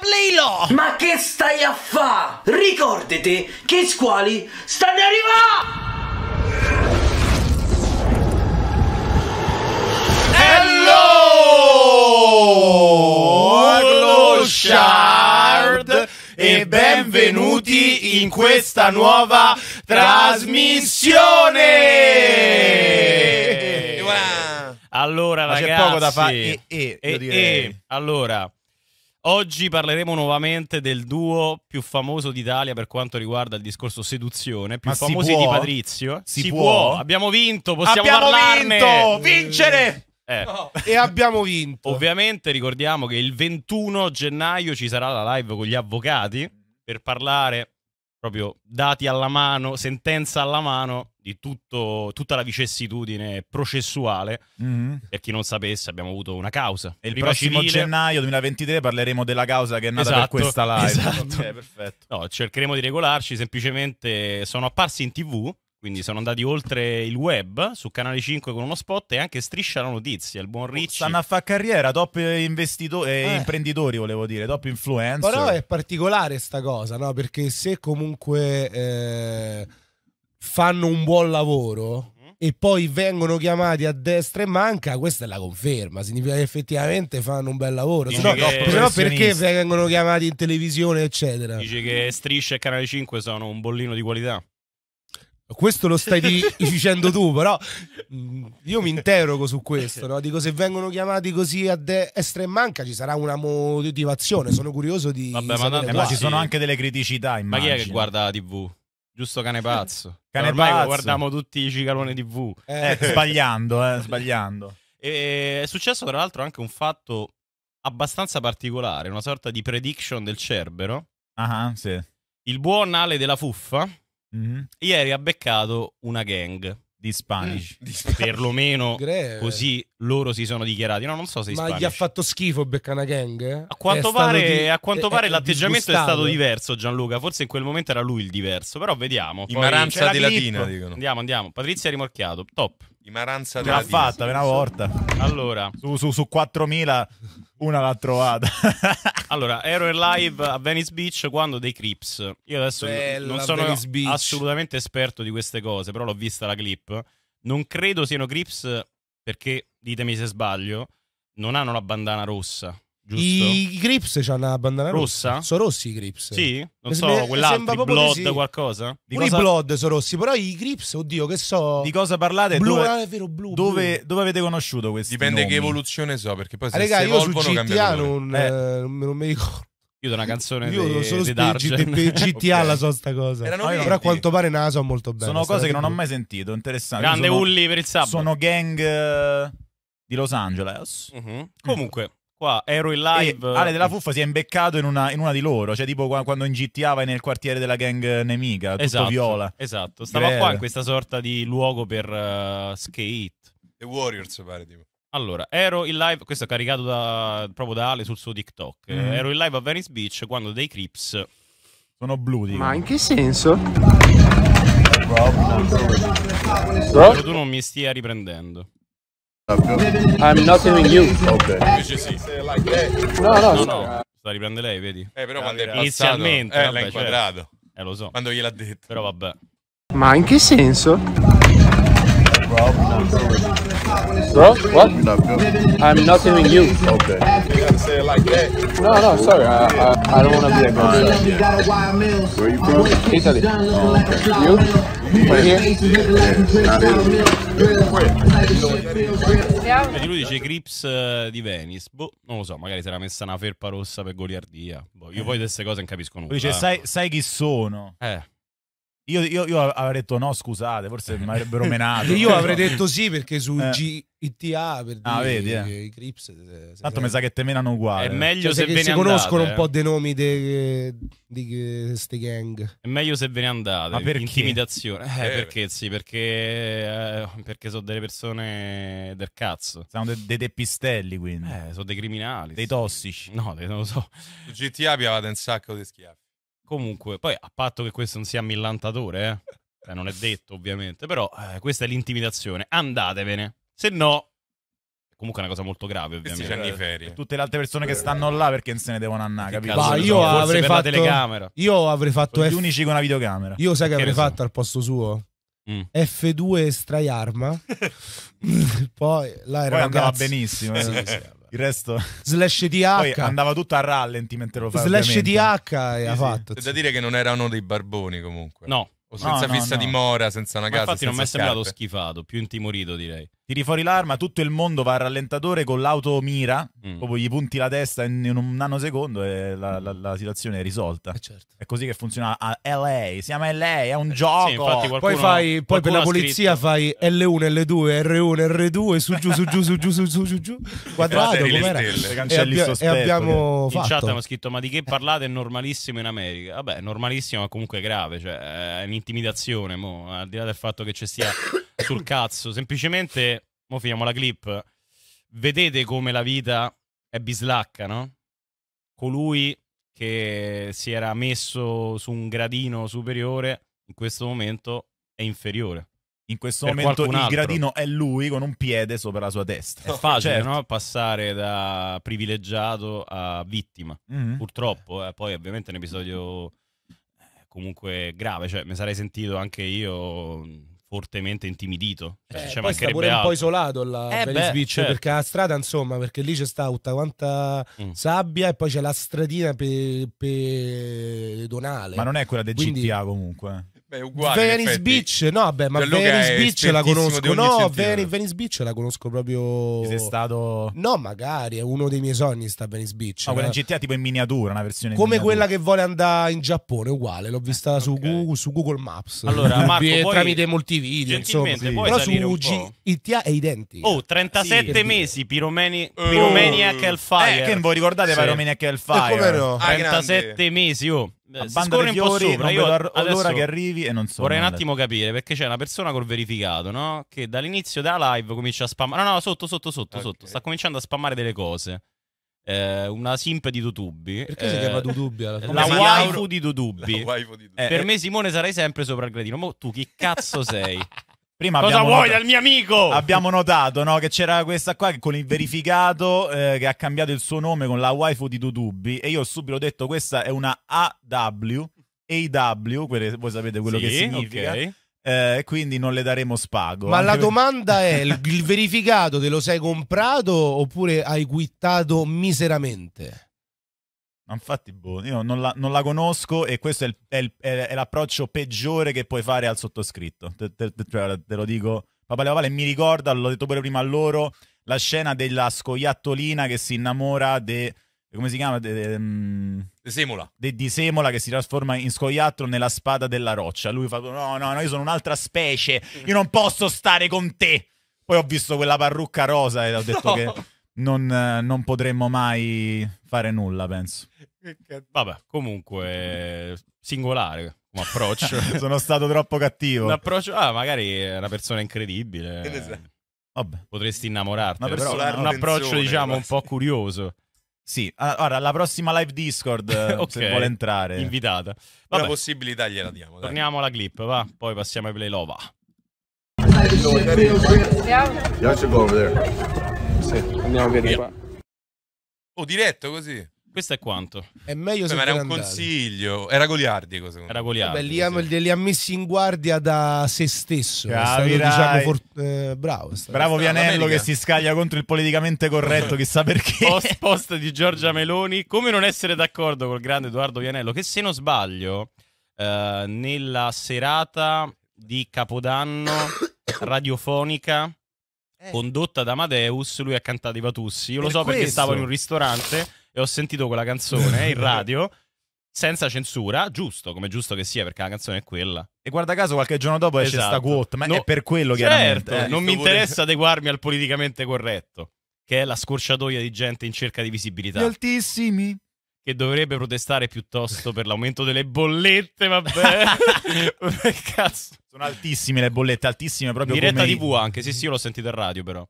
Playlo! Ma che stai a fa? Ricordate che squali stanno arrivando! Hello! Shard! E benvenuti in questa nuova trasmissione! Allora, ragazzi, c'è poco da fare. E, e, e, e, allora, Oggi parleremo nuovamente del duo più famoso d'Italia per quanto riguarda il discorso seduzione, più Ma famosi di Patrizio. Si, si può? può? Abbiamo vinto, possiamo Abbiamo parlarne. vinto! Vincere! Eh. No. E abbiamo vinto. Ovviamente ricordiamo che il 21 gennaio ci sarà la live con gli avvocati per parlare proprio dati alla mano, sentenza alla mano di tutto, tutta la vicissitudine processuale. Mm-hmm. Per chi non sapesse, abbiamo avuto una causa. E il Prima prossimo civile. gennaio 2023 parleremo della causa che è nata esatto, per questa live. Esatto. Okay, perfetto. No, cercheremo di regolarci, semplicemente sono apparsi in tv quindi sono andati oltre il web su Canale 5 con uno spot e anche Striscia la Notizia, il buon oh, Ricci. Stanno a fare carriera, top investitori, eh, eh. imprenditori volevo dire, top influencer. Però è particolare sta cosa, no? Perché se comunque eh, fanno un buon lavoro mm. e poi vengono chiamati a destra e manca, questa è la conferma, significa che effettivamente fanno un bel lavoro. se no, che... perché vengono chiamati in televisione, eccetera. Dici che Striscia e Canale 5 sono un bollino di qualità. Questo lo stai dicendo tu, però mm, io mi interrogo su eh, questo. No? Dico, se vengono chiamati così a destra e manca, ci sarà una motivazione. Sono curioso di. Vabbè, ma, tanto, eh, ma ci sono anche delle criticità. Immagino. Ma chi è che guarda la TV? Giusto cane pazzo. cane Ormai pazzo. guardiamo tutti i cicaloni TV. Eh, eh, sbagliando, eh, sbagliando. E è successo tra l'altro anche un fatto abbastanza particolare, una sorta di prediction del Cerbero. Ah, sì. Il buon Ale della Fuffa Mm-hmm. Ieri ha beccato una gang di Spanish. Mm, Spanish. Perlomeno Greve. così loro si sono dichiarati. No, non so se Ma Spanish. gli ha fatto schifo una Gang? Eh? A quanto è pare, di... a quanto è, è l'atteggiamento è stato diverso, Gianluca. Forse in quel momento era lui il diverso, però vediamo. In maranza di latina, dicono. Andiamo, andiamo. Patrizia Rimorchiato, top. I Maranza della L'ha fatta una volta. Allora, su, su, su 4.000 una l'ha trovata. allora, ero in live a Venice Beach quando dei Crips. Io adesso Bella non sono assolutamente esperto di queste cose, però l'ho vista la clip. Non credo siano Crips perché, ditemi se sbaglio, non hanno la bandana rossa. Giusto? I, I Grips c'hanno la bandana rossa. rossa. Sono rossi i Grips. Sì, non so, mi, quell'altro, i Blood sì. qualcosa. Di Pure cosa... i Blood sono rossi, però i Grips, oddio, che so. Di cosa parlate? Blu, dove, ah, vero, blu, dove, blu. dove avete conosciuto questi Dipende nomi. che evoluzione so, perché poi se ah, raga, si evolvono io su GTA non, eh. eh non mi ricordo. Io da una canzone Io de, solo de Dargen. GTA okay. la so sta cosa. Erano però a quanto pare Naso la molto bene. Sono cose che non ho mai sentito, interessante. Grande Ulli per il sabato. Sono gang eh, di Los Angeles. Mhm. Comunque Qua ero in live. E Ale della Fuffa si è imbeccato in una, in una di loro, cioè tipo quando in nel quartiere della gang nemica, tutto esatto, viola. Esatto, stava Greve. qua in questa sorta di luogo per uh, skate. The Warriors pare tipo. Allora, ero in live, questo è caricato da, proprio da Ale sul suo TikTok. Mm. Ero in live a Venice Beach quando dei Crips sono blu, dico. Ma in che senso? Bro, tu non mi stia riprendendo. I'm not even you. Ok. Invece sì. No, no, No, no. Sta riprende lei, vedi? Eh, però quando è passato, Inizialmente, eh, l'ha vabbè, inquadrato. Certo. Eh, lo so. Quando gliel'ha detto. Però vabbè. Ma in che senso? bro. Bro, what? You're not filming. I'm not filming you. Okay. You gotta say it like that. No, no, sorry. I, I, I don't want to be a gangster. Yeah. Where you from? Italy. Oh, okay. You? Vedi, lui dice grips eh, di Venice. Boh, non lo so, magari si era messa una felpa rossa per goliardia. Boh, io poi queste cose non capisco nulla. Lui dice, eh. sai, sai chi sono? Eh. Io, io, io, avrei detto no, scusate, forse mi avrebbero menato. io avrei detto sì perché su eh. GTA per ah, vedi, eh. i Crips. Tanto mi sa che te menano uguale. È meglio cioè, se, se ve ne andate. conoscono un po' eh. dei nomi di queste gang. È meglio se ve ne andate. Ma perché? Intimidazione. Eh, eh. perché sì, perché, eh, perché sono delle persone del cazzo. Sono dei de teppistelli, quindi. sono dei criminali. Dei tossici. No, non lo so. Su GTA piavate un sacco di schiaffi. Comunque, poi a patto che questo non sia millantatore, eh, cioè, non è detto ovviamente, però eh, questa è l'intimidazione. Andatevene, se no comunque è una cosa molto grave, ovviamente. Sì, ferie. Tutte le altre persone che stanno là perché non se ne devono andare, capito? Bah, io Forse avrei fatto la telecamera. Io avrei fatto F... gli unici con la videocamera. Io sai che, che avrei fatto al posto suo. Mm. F2 straiarma. Poi là era Poi andava benissimo. Eh. sì, sì. Il resto... Slash DH. Poi andava tutto a rallenti mentre lo faceva. Slash DH e ha fatto. C'è da dire che non erano dei barboni comunque. No. O senza no, no, fissa no. dimora, senza una Ma casa. Infatti non mi è sembrato schifato, più intimorito direi tiri fuori l'arma, tutto il mondo va al rallentatore con l'auto mira, mm. proprio gli punti la testa in un nanosecondo e la, la, la situazione è risolta. Eh certo. È così che funziona a LA, siamo a LA, è un eh, gioco. Sì, qualcuno, poi, fai, poi per la polizia fai L1, L2, R1, R2, su giù, su giù, su giù, su giù, su giù, quadrato, com'era? E, abbi- e abbiamo in fatto. In chat hanno scritto ma di che parlate è normalissimo in America. Vabbè, normalissimo ma comunque grave, cioè è un'intimidazione, mo, al di là del fatto che ci sia sul cazzo, semplicemente, mo finiamo la clip, vedete come la vita è bislacca, no? Colui che si era messo su un gradino superiore, in questo momento è inferiore. In questo per momento il gradino è lui con un piede sopra la sua testa. È facile, certo. no? Passare da privilegiato a vittima. Mm-hmm. Purtroppo, eh, poi ovviamente è un episodio eh, comunque grave, cioè mi sarei sentito anche io fortemente intimidito. Cioè, eh, cioè, poi sta pure altro. un po' isolato la, eh Switch, certo. perché la strada, insomma, perché lì c'è sta tutta quanta mm. sabbia e poi c'è la stradina pedonale. Pe Ma non è quella del GTA comunque. Eh. Beh, uguale. Venice Beach, no, vabbè, ma Gianluca Venice Beach la conosco. No, Ven- Venice Beach la conosco proprio. Sei stato. No, magari è uno dei miei sogni. Sta Venice Beach. No, ma... quella in GTA tipo in miniatura, una versione. Come quella che vuole andare in Giappone, uguale. L'ho vista eh, su, okay. Google, su, Google, Maps. Allora, Marco, e, poi... tramite molti video. Insomma, sì. Però su G- GTA è identico. Oh, 37 sì, mesi Piromani- Pyromaniac oh. Eh, Hellfire. Eh, che voi ricordate sì. Pyromaniac eh, Hellfire? Eh, ah, 37 mesi, oh. Eh, scorre un po' sopra. Io all'ora che arrivi e non so. Vorrei un attimo capire perché c'è una persona col verificato, no? Che dall'inizio della live comincia a spammare. No, no, sotto, sotto, sotto, okay. sotto. Sta cominciando a spammare delle cose. Eh, una simp di Tutubi. Perché eh, si chiama eh, Tutubi alla fine? La waifu di Tutubi. Eh, per me Simone sarai sempre sopra il gradino. Ma tu chi cazzo sei? Prima Cosa vuoi notato, dal mio amico? Abbiamo notato no, che c'era questa qua con il verificato eh, che ha cambiato il suo nome con la waifu di Dudubi e io ho subito detto questa è una AW, AW, voi sapete quello sì, che significa. Okay. Eh, quindi non le daremo spago. Ma la per... domanda è: il verificato te lo sei comprato oppure hai quittato miseramente? Ma infatti, boh, io non la, non la conosco e questo è, il, è, il, è, l'approccio peggiore che puoi fare al sottoscritto. Te, te, te, te lo dico, Papà Levale mi ricorda, l'ho detto pure prima a loro, la scena della scoiattolina che si innamora de... Come si chiama? De, de, ehm, de, de Semola. di Semola che si trasforma in scoiattolo nella spada della roccia. Lui fa: No, no, no, io sono un'altra specie. Io non posso stare con te. Poi ho visto quella parrucca rosa e ho detto no. che non, eh, non potremmo mai fare nulla, penso. Vabbè, comunque singolare come approccio. Sono stato troppo cattivo. Un approccio, ah, magari è una persona incredibile. Esatto. Vabbè. Potresti innamorarti. un approccio, diciamo, quasi. un po' curioso. Sì, allora alla prossima live Discord eh, okay. se vuole entrare. Invitata. Vabbè. Una possibilità gliela diamo. Dai. Torniamo alla clip, va, poi passiamo ai play lova. Yeah sì, andiamo via di qua. O oh, diretto così. Questo è quanto. È meglio se. Ma era un andare. consiglio. Era goliardico, secondo Era goliardico. li, ha, sì. li, ha, messi in guardia da se stesso. Stato, diciamo, for... eh, bravo. Bravo Vianello che si scaglia contro il politicamente corretto, chissà perché. Post, post di Giorgia Meloni. Come non essere d'accordo col grande Edoardo Vianello, che se non sbaglio, eh, nella serata di Capodanno radiofonica eh. condotta da Amadeus, lui ha cantato i Patussi. Io per lo so questo. perché stavo in un ristorante e ho sentito quella canzone in radio senza censura, giusto, come giusto che sia, perché la canzone è quella. E guarda caso qualche giorno dopo esce esatto. sta quote, ma no, è per quello che Certo, eh, non mi interessa pure... adeguarmi al politicamente corretto, che è la scorciatoia di gente in cerca di visibilità. Gli altissimi che dovrebbe protestare piuttosto per l'aumento delle bollette, vabbè. Cazzo. Sono altissime le bollette, altissime proprio Diretta come... TV anche, sì sì, io l'ho sentita in radio però.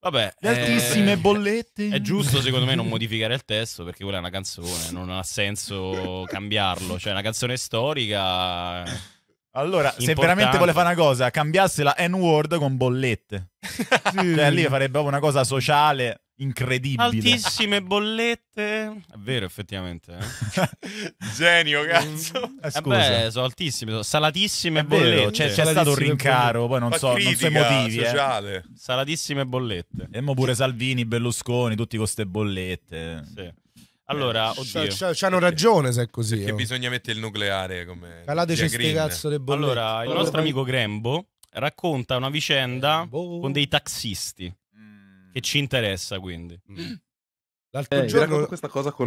Vabbè, le altissime eh, bollette. È giusto, secondo me, non modificare il testo perché quella è una canzone, non ha senso cambiarlo. Cioè, è una canzone storica. Allora, importante. se veramente vuole fare una cosa, cambiasse la N-word con bollette. sì. Cioè, lì farebbe proprio una cosa sociale incredibile. Altissime bollette. È vero, effettivamente. Eh? Genio, cazzo. Mm. Eh, Vabbè, eh sono altissime, sono salatissime È bollette. Vero, cioè, c'è stato un rincaro, poi non so, critica, non so i motivi. Eh. Sociale. Eh. Salatissime bollette. E mo pure Salvini, Berlusconi, tutti con queste bollette. Sì. Allora, eh, oddio. C'hanno ragione se è così. Che bisogna mettere il nucleare come... Calateci ste cazzo le bollette. Allora, il nostro amico Grembo racconta una vicenda Grembo. con dei taxisti che ci interessa quindi. Mm. Eh. L'altro, eh, giorno,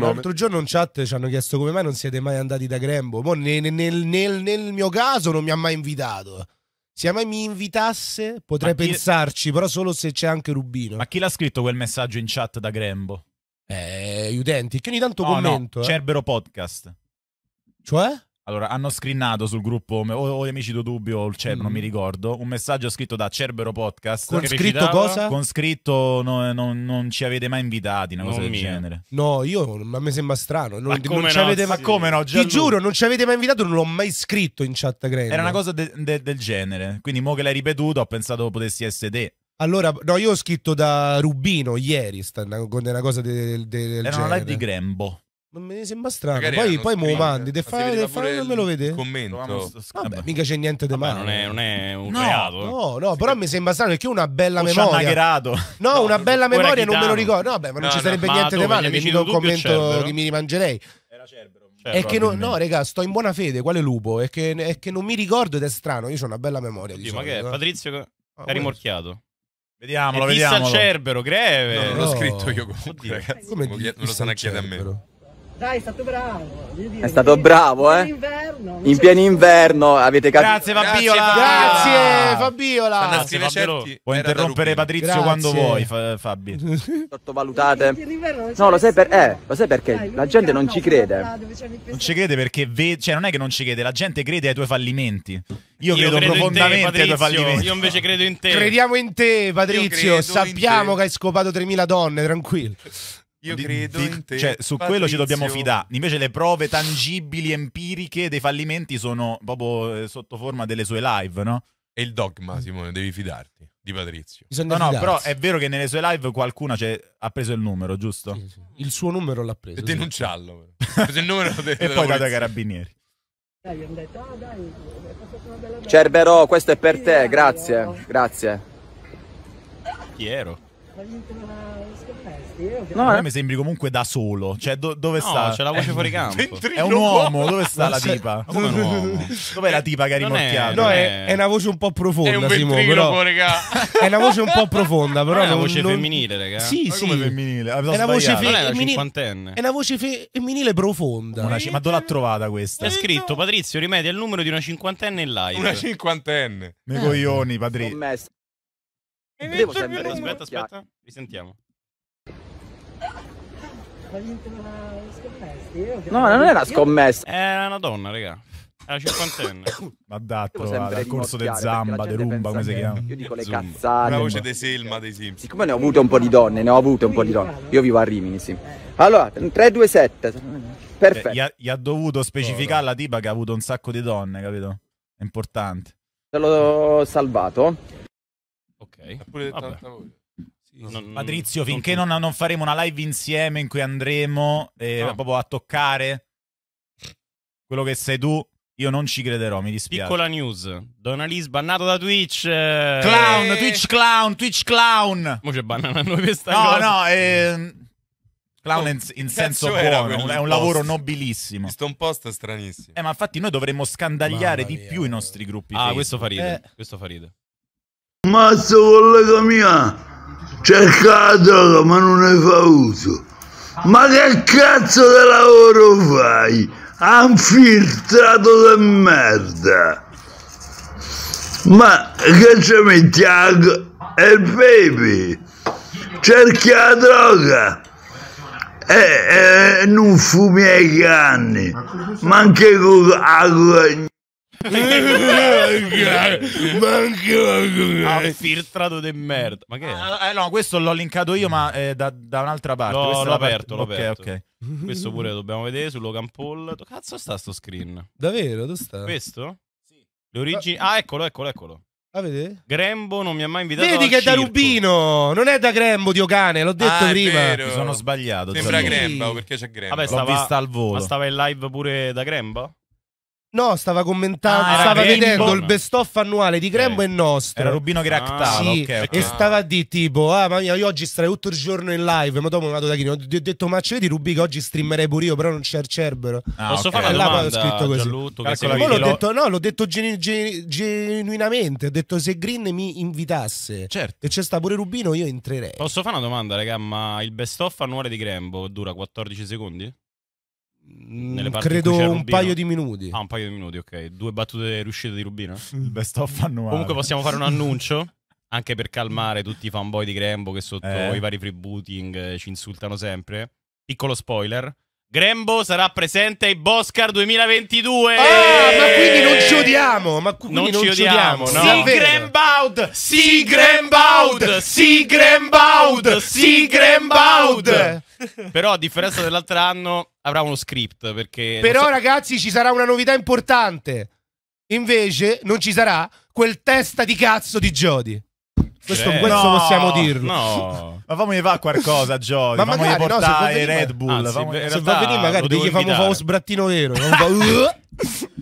l'altro giorno, in chat ci hanno chiesto come mai non siete mai andati da Grembo. Mo nel, nel, nel, nel, mio caso non mi ha mai invitato. Se mai mi invitasse potrei chi... pensarci, però solo se c'è anche Rubino. Ma chi l'ha scritto quel messaggio in chat da Grembo? Eh, gli utenti, che ogni tanto no, commento. No, eh. Cerbero Podcast. Cioè? Allora, hanno screenato sul gruppo o, o gli amici do dubbio o il CER, mm. non mi mm. ricordo, un messaggio scritto da Cerbero Podcast. Con scritto cosa? Con scritto no, eh, no, non ci avete mai invitati, una cosa non del mio. genere. No, io, a me sembra strano. Non, ma come non no? Ci avete, sì. Ma come no? Gianluca. Ti giuro, non ci avete mai invitato, non l'ho mai scritto in chat grande. Era una cosa de de del genere. Quindi mo che l'hai ripetuto ho pensato potessi essere te. Allora, no, io ho scritto da Rubino ieri, è una cosa de del Era genere. Era una live di Grembo. Ma mi sembra strano. Magari poi poi ah, me lo mandi. Te fai, te fai, non me lo vede. Commento. Vabbè, mica c'è niente di male. Non è, non è un no, reato. No, no, sì. però mi sembra strano perché una bella o memoria. No, no, una bella memoria non me lo ricordo. No, vabbè ma non no, ci sarebbe niente di male. mi mica un commento che mi rimangerei. Era Cerbero. È che non, no, raga, sto in buona fede. Quale lupo? È che, è che non mi ricordo ed è strano. Io ho una bella memoria. Oddio, diciamo, ma che è? Eh. Patrizio è ah, rimorchiato. Vediamolo, e vediamolo. Cerbero, greve. No, l'ho scritto io comunque, Oddio, Come lo sanno chiedere a me. Dai, è stato bravo. È stato bravo, eh? Inverno, in pieno inverno avete capito. Grazie Fabiola. Grazie Fabiola. Grazie, ah. Fabiola. Puoi interrompere Patrizio Grazie. quando vuoi, fa, Sottovalutate. No, lo sai, per, eh, lo sai perché? Dai, la gente non ci crede. Non ci crede perché cioè non è che non ci crede, la gente crede ai tuoi fallimenti. Io, io credo, credo profondamente ai tuoi fallimenti. Io invece credo in te. Crediamo in te, Patrizio. Sappiamo te. che hai scopato 3000 donne, tranquillo. Io di, credo di, te, cioè, su Patrizio. quello ci dobbiamo fidare. Invece le prove tangibili, empiriche dei fallimenti sono proprio eh, sotto forma delle sue live, no? È il dogma, Simone, devi fidarti di Patrizio. Bisogna no, no, però è vero che nelle sue live qualcuna cioè, ha preso il numero, giusto? Sì, sì. Il suo numero l'ha preso. E denunciarlo. il numero de e poi dato carabinieri. Dai, ho detto, ah, dai, Cerbero, questo è per te, grazie, grazie. Chi Chiero. No, eh. me sembri comunque da solo. Cioè, do- dove no, sta? c'è la voce fuori campo. è un uomo, dove sta la tipa? Dov'è la eh, tipa che ha rimorchiato? No, è, è, una voce un po' profonda, è un Simone, però... è una voce un po' profonda, però... È una voce non... femminile, raga. Sì, sì. Come femminile? È una voce femminile. È una voce femminile profonda. Ma dove l'ha trovata questa? È scritto, Patrizio, rimedia il numero di una cinquantenne in live. Una cinquantenne. Nei coglioni, Patrizio. Devo aspetta, aspetta, risentiamo. Ha vinto No, non era scommessa. Era una donna, raga. Era cinquantenne. Ma dato al corso del Zamba, de Rumba, come si chiama? Io dico le Zumba. cazzate. La voce di Selma dei Simpson. Siccome ne ho avute un po' di donne, ne ho avute un po' di donne. Io vivo a Rimini, sì. Allora, 3, 2, 7. Perfetto. Gli ha, gli ha dovuto specificare la tipa che ha avuto un sacco di donne, capito? È importante. Te l'ho salvato. Ok. pure detto Vabbè. Patrizio, finché non, non, faremo una live insieme in cui andremo eh, no. proprio a toccare quello che sei tu, io non ci crederò, mi dispiace. Piccola news. Donalis bannato da Twitch. Eh, clown, e... Eh. Twitch clown, Twitch clown. Mo c'è bannano a noi questa no, cosa. No, no, eh... Clown in, in senso buono, è un lavoro nobilissimo. Questo è un post stranissimo. Eh, ma infatti noi dovremmo scandagliare di più i nostri gruppi. Ah, Facebook. questo fa ridere, eh. questo fa ridere. Mazzo collega mia, cercatelo ma non ne fa uso. Ma che cazzo di lavoro fai? ha Anfiltrato di merda! Ma che ci metti a... e il baby? Cerchi la droga! E, e non fumi ai canni, ma anche con la ma anche ha filtrato di merda. Ma che è? Ah, eh, no, questo l'ho linkato io, ma eh, da, da, un'altra parte. No, l'ho aperto, l'ho okay, aperto. Ok, Questo pure dobbiamo vedere su Logan Paul. cazzo sta sto screen? Davvero? Dove sta? Questo? Sì. Le origini. Ah. ah, eccolo, eccolo, eccolo. A ah, vedere? Grembo non mi ha mai invitato. Vedi che è da Rubino, non è da Grembo, Dio cane, l'ho detto ah, prima. Mi sono sbagliato. Sembra Grembo perché c'è Grembo. Vabbè, stava, vista al volo. Ma stava in live pure da Grembo? No, stava commentando, ah, stava vedendo il best off annuale di Grembo okay. e eh. nostro. Era Rubino che ah, sì, okay, okay. E stava di tipo, ah, ma io oggi starei tutto il giorno in live, ma dopo mi vado da chi? Ho detto, ma ci vedi Rubì che oggi streamerei pure io, però non c'è il Cerbero. Ah, Posso fare una domanda, ho scritto così. Giallutto, Poi l'ho detto, no, l'ho detto genu genu genuinamente, ho detto se Green mi invitasse certo. e c'è sta pure Rubino, io entrerei. Posso fare una domanda, raga, ma il best off annuale di Grembo dura 14 secondi? Mm, credo un paio di minuti. Ah, un paio di minuti, ok. Due battute riuscite di Rubino. Il best of annuale. Comunque possiamo fare un annuncio. Anche per calmare tutti i fanboy di Grembo che sotto eh. i vari freebooting eh, ci insultano sempre. Piccolo spoiler. Grembo sarà presente ai Boscar 2022. Ah, ma quindi non ci eh! odiamo. Ma non, non ci odiamo. odiamo no? Sì, Grembaud. Sì, Grembaud. Sì, Grembaud. Sì, Grembaud. Però a differenza dell'altro anno avrà uno script. Perché Però, so... ragazzi, ci sarà una novità importante. Invece, non ci sarà quel testa di cazzo di Jody. Questo, eh, questo no, possiamo dirlo. No. ma fammi va qualcosa, Jody. Ma fammi magari, portare no, se Red Bull. Anzi, fammi, se va a bene, magari gli famo un sbrattino vero.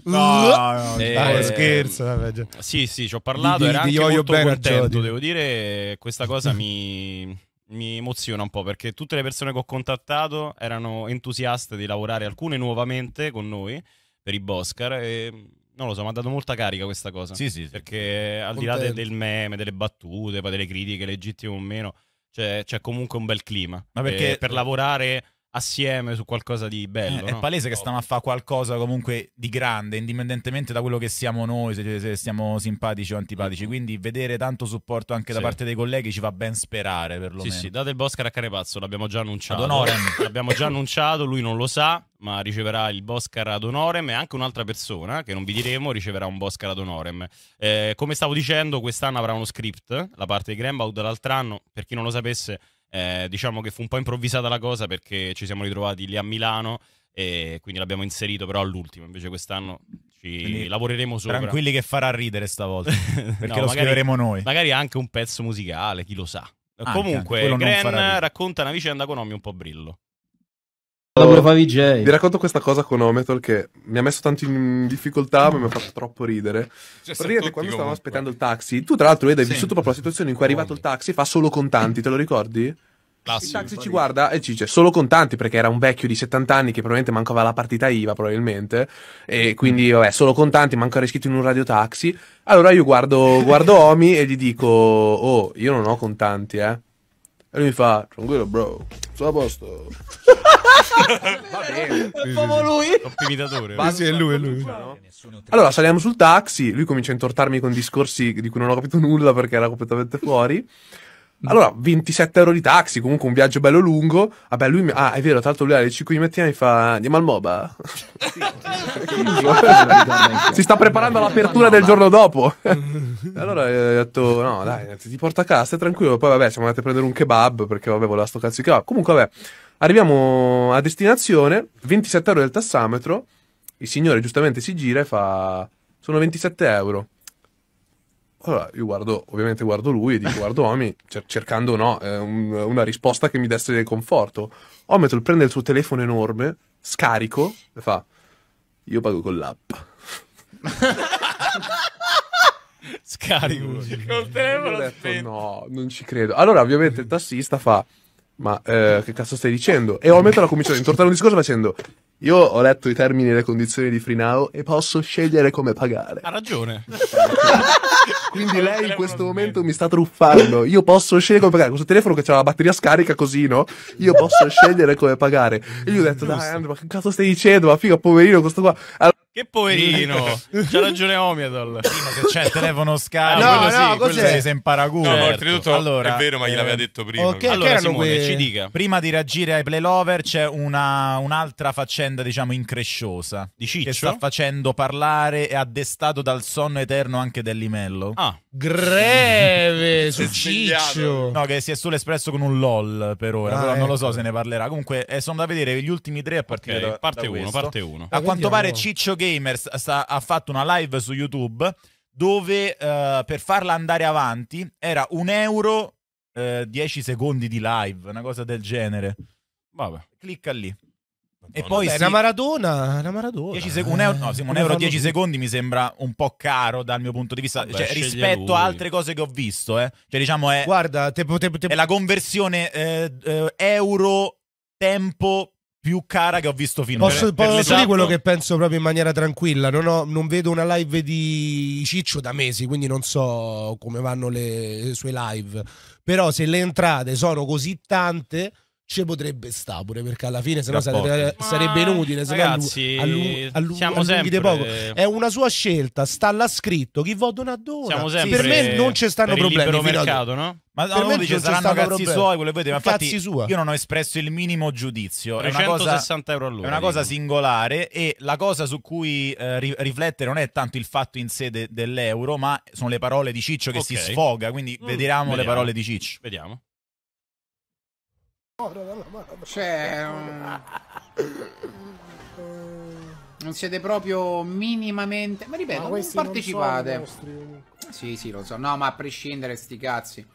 No, no, eh, scherzo. Vabbè. Sì, sì, ci ho parlato. Di, era anche di molto bene contento, devo dire. Questa cosa mi mi emoziona un po' perché tutte le persone che ho contattato erano entusiaste di lavorare, alcune nuovamente con noi per i Boscar e non lo so, mi ha dato molta carica questa cosa. Sì, sì. sì. Perché al di là del meme, delle battute, poi delle critiche legittime o meno, c'è, c'è comunque un bel clima. Ma perché per lavorare assieme su qualcosa di bello. Eh, no? È palese che stiamo a fare qualcosa comunque di grande, indipendentemente da quello che siamo noi, se, se siamo simpatici o antipatici. Mm-hmm. Quindi vedere tanto supporto anche sì. da parte dei colleghi ci fa ben sperare, perlomeno. Sì, sì, date il Boscar a Carepazzo, l'abbiamo già annunciato. Ad onorem. l'abbiamo già annunciato, lui non lo sa, ma riceverà il Boscar ad onorem e anche un'altra persona, che non vi diremo, riceverà un Boscar ad onorem. Eh, come stavo dicendo, quest'anno avrà uno script, la parte di Grembaud, l'altro anno, per chi non lo sapesse eh, diciamo che fu un po' improvvisata la cosa perché ci siamo ritrovati lì a Milano e quindi l'abbiamo inserito però all'ultimo, invece quest'anno ci quindi lavoreremo sopra. Tranquilli che farà ridere stavolta, perché no, lo magari, scriveremo noi. Magari anche un pezzo musicale, chi lo sa. Anche, Comunque, Gren racconta una vicenda con Omi un po' brillo. Dove favi Jay? Vi racconto questa cosa con Ometol che mi ha messo tanto in difficoltà, ma mi ha fatto troppo ridere. Cioè, Praticamente quando stavamo aspettando il taxi, tu tra l'altro Ed hai sì. vissuto proprio la situazione in cui è arrivato il taxi, fa solo contanti, te lo ricordi? Classico, il taxi ci guarda e ci dice solo contanti perché era un vecchio di 70 anni che probabilmente mancava la partita IVA probabilmente e quindi mm. vabbè solo contanti manco era iscritto in un radiotaxi allora io guardo, guardo Omi e gli dico oh io non ho contanti eh e lui mi fa, tranquillo bro, sono a posto. Va bene. Proprio lui. Intimidatore. sì, è lui, è lui. Allora saliamo sul taxi, lui comincia a intortarmi con discorsi di cui non ho capito nulla perché era completamente fuori. Mm. Allora, 27 euro di taxi, comunque un viaggio bello lungo. Vabbè, lui mi... Ah, è vero, tra l'altro lui alle 5 di mattina mi fa andiamo al MOBA. si sta preparando all'apertura del giorno dopo. allora eh, ho detto no, dai, ti porto a casa, tranquillo. Poi vabbè, siamo andati a prendere un kebab perché vabbè, voleva sto cazzo di kebab. Comunque vabbè, arriviamo a destinazione, 27 euro del tassametro. Il signore giustamente si gira e fa sono 27 euro. Allora io guardo, ovviamente guardo lui e dico guardo Omi, cercando no, eh, una risposta che mi desse del conforto. Ometol prende il suo telefono enorme, scarico e fa, io pago con l'app. Scarico. Col telefono ho no, non ci credo. Allora ovviamente il tassista fa, ma eh, che cazzo stai dicendo? E Ometer ha cominciato a intortare un discorso facendo io ho letto i termini e le condizioni di Freenow e posso scegliere come pagare. Ha ragione. Quindi lei in questo momento mi sta truffando. Io posso scegliere come pagare. Questo telefono che ha la batteria scarica così, no? Io posso scegliere come pagare. E gli ho detto, dai Andrea, ma che cazzo stai dicendo? Ma figa, poverino, questo qua... Allora, che poverino, c'ha ragione Omiadol. Sì, c'è il telefono scarico, no, quello no, sì, quello sì, sei in paraculo. No, certo. allora, è vero, ma gliel'aveva eh, detto prima. Okay, allora, Simone, que... ci dica. Prima di reagire ai playlover c'è una, un'altra faccenda, diciamo, incresciosa. Di Ciccio? Che sta facendo parlare e ha dal sonno eterno anche dell'Imello. Ah. Greve su Ciccio. No, che si è solo espresso con un lol per ora. Ah, però ecco. non lo so ecco. se ne parlerà. Comunque, eh, sono da vedere gli ultimi tre a partire okay, da, parte 1. Parte 1. A quanto pare, Ciccio Gamers sta, ha fatto una live su YouTube dove eh, per farla andare avanti era un euro, eh, 10 secondi di live, una cosa del genere. Vabbè. Clicca lì. E poi beh, sì. una Maradona, una Maradona. Sec- un euro, no, eh, sì, un euro 10 secondi mi sembra un po' caro dal mio punto di vista, Vabbè, cioè, rispetto lui. a altre cose che ho visto. Eh. Cioè, diciamo, è, Guarda, te, te, te, è la conversione eh, eh, euro-tempo più cara che ho visto finora. Posso, per, posso per esatto. dire quello che penso proprio in maniera tranquilla. Non, ho, non, vedo una live di Ciccio da mesi, quindi non so come vanno le, le sue live. Però se le entrate sono così tante ci potrebbe stare pure perché alla fine sennò sare- sarebbe eh, inutile se ragazzi allu- allu- siamo sempre poco. è una sua scelta sta là scritto chi vota una dona siamo sempre per me non ci stanno problemi per il mercato no? ma per no, me dice, saranno cazzi problemi. suoi quello che vedete ma infatti sua. io non ho espresso il minimo giudizio 360 euro all'ora è una cosa singolare e la cosa su cui eh, riflettere non è tanto il fatto in sede dell'euro ma sono le parole di Ciccio che okay. si sfoga quindi mm, vediamo, vediamo le parole di Ciccio vediamo cioè, um... non siete proprio minimamente. Ma ripeto, ma non partecipate. Non eh. Sì, sì, lo so. No, ma a prescindere, sti cazzi.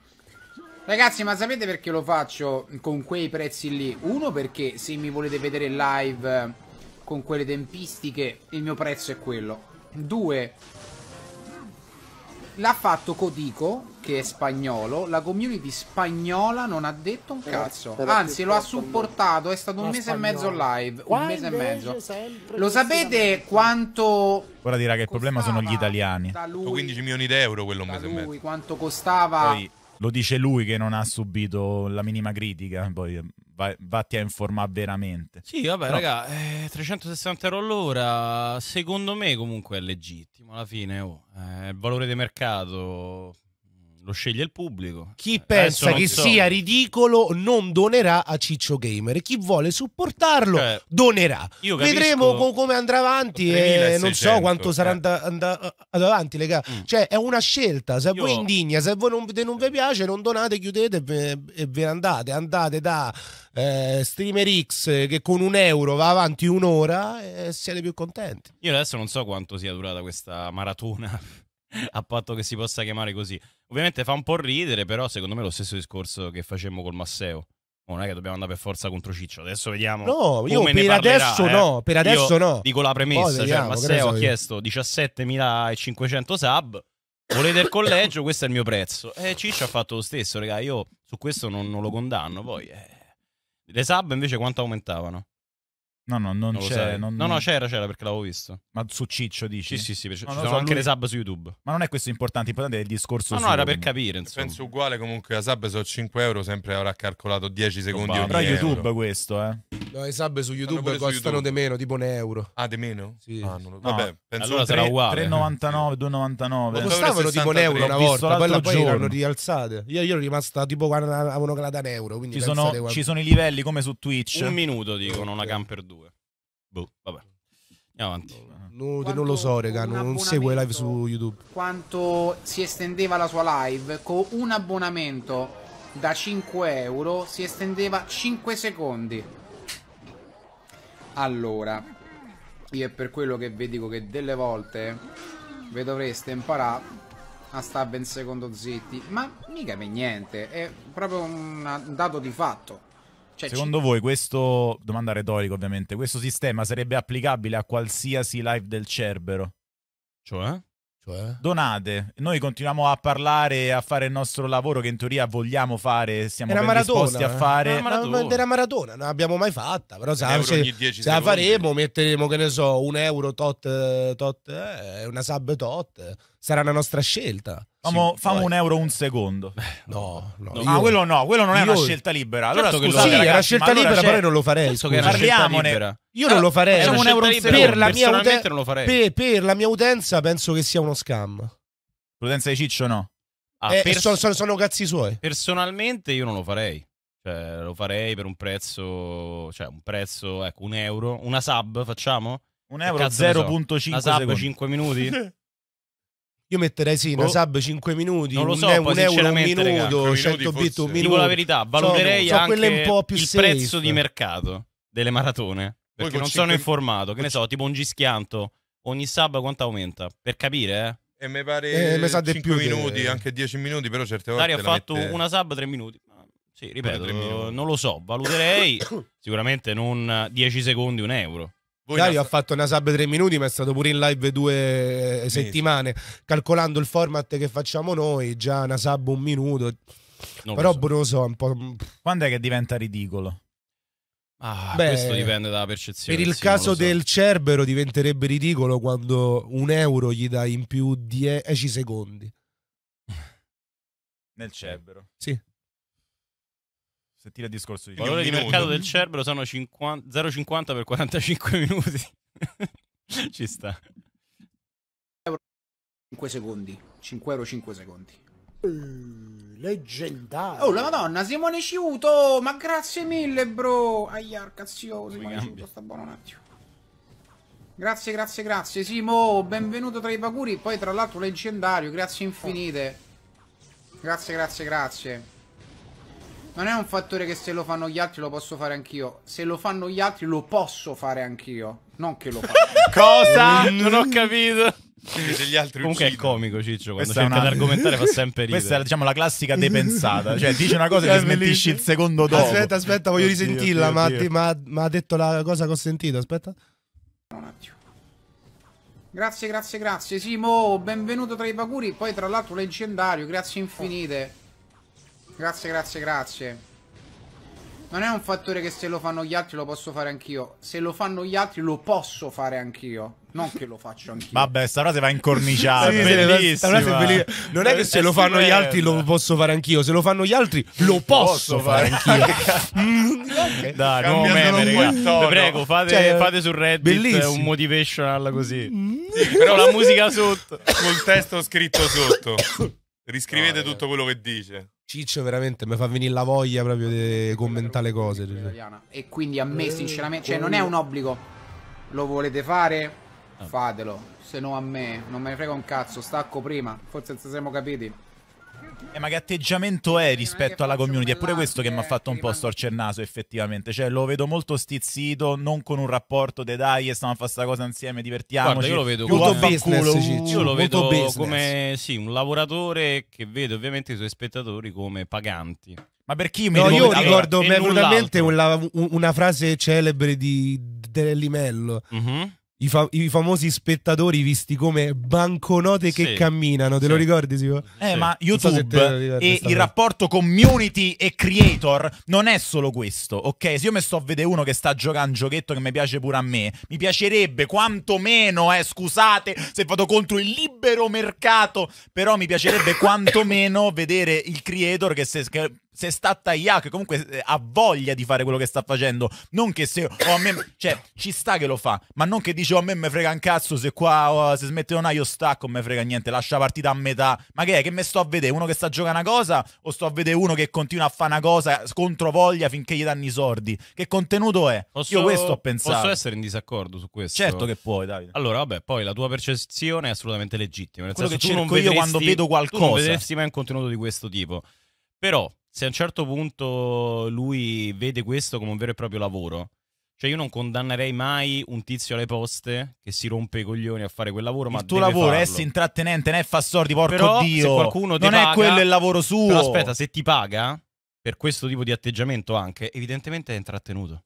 Ragazzi, ma sapete perché lo faccio con quei prezzi lì? Uno, perché se mi volete vedere live eh, con quelle tempistiche, il mio prezzo è quello. Due, l'ha fatto Codico che è spagnolo, la community spagnola non ha detto un cazzo. Anzi, lo ha supportato, è stato un mese e mezzo live. un mese e mezzo. Lo sapete quanto. Ora dirà che il problema sono gli italiani. Lui, 15 milioni di euro quello un mese lui, e mezzo. Quanto costava. Poi, lo dice lui che non ha subito la minima critica. Poi vatti a informare veramente. Sì, vabbè, Però... raga, eh, 360 euro all'ora, secondo me comunque è legittimo alla fine. Oh, eh, valore di mercato lo sceglie il pubblico. Chi eh, pensa che so. sia ridicolo non donerà a Ciccio Gamer. Chi vuole supportarlo cioè, donerà. Vedremo co- come andrà avanti 3600, e non so quanto eh. sarà and- avanti, raga. Mm. Cioè, è una scelta. Se io... voi indigna, se voi non, non vi piace, non donate, chiudete e ve, e ve andate. Andate da eh, Streamer X che con un euro va avanti un'ora e eh, siete più contenti. Io adesso non so quanto sia durata questa maratona a patto che si possa chiamare così. Ovviamente fa un po' ridere, però secondo me è lo stesso discorso che facemmo col Masseo. non è che dobbiamo andare per forza contro Ciccio. Adesso vediamo. No, io per parlerà, adesso eh. no. Per adesso io no. Dico la premessa: Poi cioè, Masseo ha chiesto 17.500 sub. Volete il collegio? questo è il mio prezzo. E Ciccio ha fatto lo stesso, raga. Io su questo non, non lo condanno. Poi eh. le sub invece quanto aumentavano? No, no, non, non c'è. Non... No, no, c'era, c'era perché l'avevo visto. Ma su Ciccio dici? Sì, sì, sì. Perché no, ci sono so, anche lui... le sub su YouTube. Ma non è questo importante, l'importante è il discorso. No, no, era per capire. Insomma. Penso uguale comunque la sub sono 5 euro, sempre avrà calcolato 10 secondi. Ma Ogni Però YouTube questo, eh. No, i sub su YouTube costano YouTube. di meno, tipo un euro. Ah, di meno? Sì. Ah, non lo... Vabbè, penso allora 3, sarà uguale. 3,99, 2,99. costavano tipo un euro una volta, poi, la, giorno. rialzate. Io, io ero rimasta tipo quando avevano calata un euro. Ci sono, quando... ci sono i livelli come su Twitch. Un minuto dicono una camper 2. Boh, vabbè. Andiamo avanti. No, non lo so, raga, non segue live su YouTube. Quanto si estendeva la sua live con un abbonamento da 5 euro si estendeva 5 secondi. Allora, io è per quello che vi dico che delle volte vi dovreste imparare a sta ben secondo zitti, ma mica per niente, è proprio un dato di fatto. Cioè, Secondo voi questo, domanda retorica ovviamente, questo sistema sarebbe applicabile a qualsiasi live del Cerbero? Cioè? Cioè? Donate, noi continuiamo a parlare e a fare il nostro lavoro che in teoria vogliamo fare, siamo ben maratona, disposti a eh? fare. Era maratona. era maratona, non l'abbiamo mai fatta, però se, la, se, se la faremo metteremo, che ne so, un euro tot, tot eh, una sub tot sarà una nostra scelta. Famo, sì, famo un euro un secondo. Eh, no, no. no. Ah, quello no, quello non è una scelta libera. Allora certo scusate, sì, ragazzi, è una scelta libera, però io non lo farei. Penso certo che Parliamone. Io non lo farei. Facciamo un euro un secondo. Per la, mia uten- non lo farei. Per, per la mia utenza penso che sia uno scam. L'utenza di Ciccio no. Ah, eh, sono, sono, sono cazzi suoi. Personalmente io non lo farei. Cioè, lo farei per un prezzo, cioè un prezzo, ecco, un euro, una sub facciamo? Un euro 0.5 Una sub secondi. 5 minuti? Io metterei sì, una boh. sub 5 minuti, non lo so, un, un euro un minuto, ragazzi, 100 bit un minuto. Dico la verità, valuterei so, anche un po più il safe. prezzo di mercato delle maratone, perché non 5... sono informato, che ne so, tipo un gischianto, ogni sub quanto aumenta, per capire, eh? E mi pare eh, mi sa 5 più minuti, che... anche 10 minuti, però certe volte... Dario ha fatto mette... una sub 3 minuti. Sì, ripeto, non lo so, valuterei sicuramente non 10 secondi un euro. Voi Dario ha fatto una sub 3 minuti, ma è stato pure in live due Mesi. Eh, settimane. Calcolando il format che facciamo noi, già una sub un minuto. Non Però lo so. Boh, un po'. Mm, quando è che diventa ridicolo? Ah, Beh, questo dipende dalla percezione. Per il sì, caso so. del Cerbero diventerebbe ridicolo quando un euro gli dai in più 10 secondi. Nel Cerbero? Sì. Sentire il discorso di Il valore di mercato del Cerbero sono 0,50 per 45 minuti. Ci sta. 5 secondi. 5 euro 5 secondi. Eh, leggendario. Oh, la madonna, Simone Ciuto! Ma grazie mille, bro! Aia, cazzo, Simone Ciuto, sta buono un attimo. Grazie, grazie, grazie. Simo, benvenuto tra i Paguri. Poi, tra l'altro, leggendario. Grazie infinite. Grazie, grazie, grazie. Non è un fattore che se lo fanno gli altri lo posso fare anch'io. Se lo fanno gli altri lo posso fare anch'io. Non che lo faccio. Cosa? non ho capito. Degli altri Comunque uccidono. è comico Ciccio quando Questa cerca una... di argomentare fa sempre ridere Questa è diciamo la classica depensata Cioè dice una cosa e ti smentisci il secondo dopo Aspetta aspetta voglio oddio, risentirla oddio, ma, Ti, ma, ma ha detto la cosa che ho sentito Aspetta Un attimo Grazie, grazie, grazie. Simo, benvenuto tra i Paguri. Poi, tra l'altro, leggendario. Grazie infinite. Grazie, grazie, grazie. Non è un fattore che se lo fanno gli altri lo posso fare anch'io. Se lo fanno gli altri lo posso fare anch'io. Non che lo faccio anch'io. Vabbè, sta frase va incorniciata. sì, bellissima. È bellissima. Non è che se è lo fanno stupenda. gli altri lo posso fare anch'io. Se lo fanno gli altri lo posso, fare, anch'io. Dai, nuovo meme, prego, fate, cioè, fate, su Reddit bellissimo. un motivational così. Sì, mm. però la musica sotto. Col testo scritto sotto. Riscrivete no, tutto quello che dice. Ciccio veramente mi fa venire la voglia proprio di commentare le cose. Cioè. E quindi a me eh, sinceramente, cioè non è un obbligo, lo volete fare? Ah. Fatelo, se no a me non me ne frega un cazzo, stacco prima, forse non siamo capiti. Eh, ma che atteggiamento è rispetto alla community? È pure questo che mi ha fatto un po' storcere il naso, effettivamente. Cioè, lo vedo molto stizzito, non con un rapporto de dai, stiamo a fare questa cosa insieme, divertiamoci. Guarda, io lo vedo come, business, culo, Io lo vedo come sì, un lavoratore che vede ovviamente i suoi spettatori come paganti. Ma per chi mi no, io ricordo allora, mentalmente una, una, frase celebre di Delimello. mm -hmm i, fa i, famosi spettatori visti come banconote che camminano, te sì. lo ricordi Sico? Eh, sì. ma YouTube so ricordi, e il parte. rapporto community e creator non è solo questo, ok? Se io mi sto a vedere uno che sta giocando un giochetto che mi piace pure a me, mi piacerebbe quantomeno, eh, scusate se vado contro il libero mercato, però mi piacerebbe quantomeno vedere il creator che se se sta a Iac comunque eh, ha voglia di fare quello che sta facendo. Non che se oh, a me, cioè, ci sta che lo fa, ma non che dice oh, a me mi frega un cazzo se qua oh, se smette una io stacco, me frega niente, lascia la partita a metà. Ma che è che me sto a vedere uno che sta a giocare una cosa o sto a vedere uno che continua a fare una cosa contro voglia finché gli danno i sordi? Che contenuto è? Posso, io questo ho pensato. Posso essere in disaccordo su questo? Certo che puoi, Davide. Allora, vabbè, poi la tua percezione è assolutamente legittima, nel quello senso che tu non vedresti, io quando vedo qualcosa. Tu non vedresti mai un contenuto di questo tipo. Però se a un certo punto lui vede questo come un vero e proprio lavoro, cioè io non condannerei mai un tizio alle poste che si rompe i coglioni a fare quel lavoro, il ma il tuo lavoro farlo. è essere intrattenente, non è sordi, porco Però, Dio. Se qualcuno ti non paga, è quello il lavoro suo. Però aspetta, se ti paga per questo tipo di atteggiamento anche, evidentemente è intrattenuto.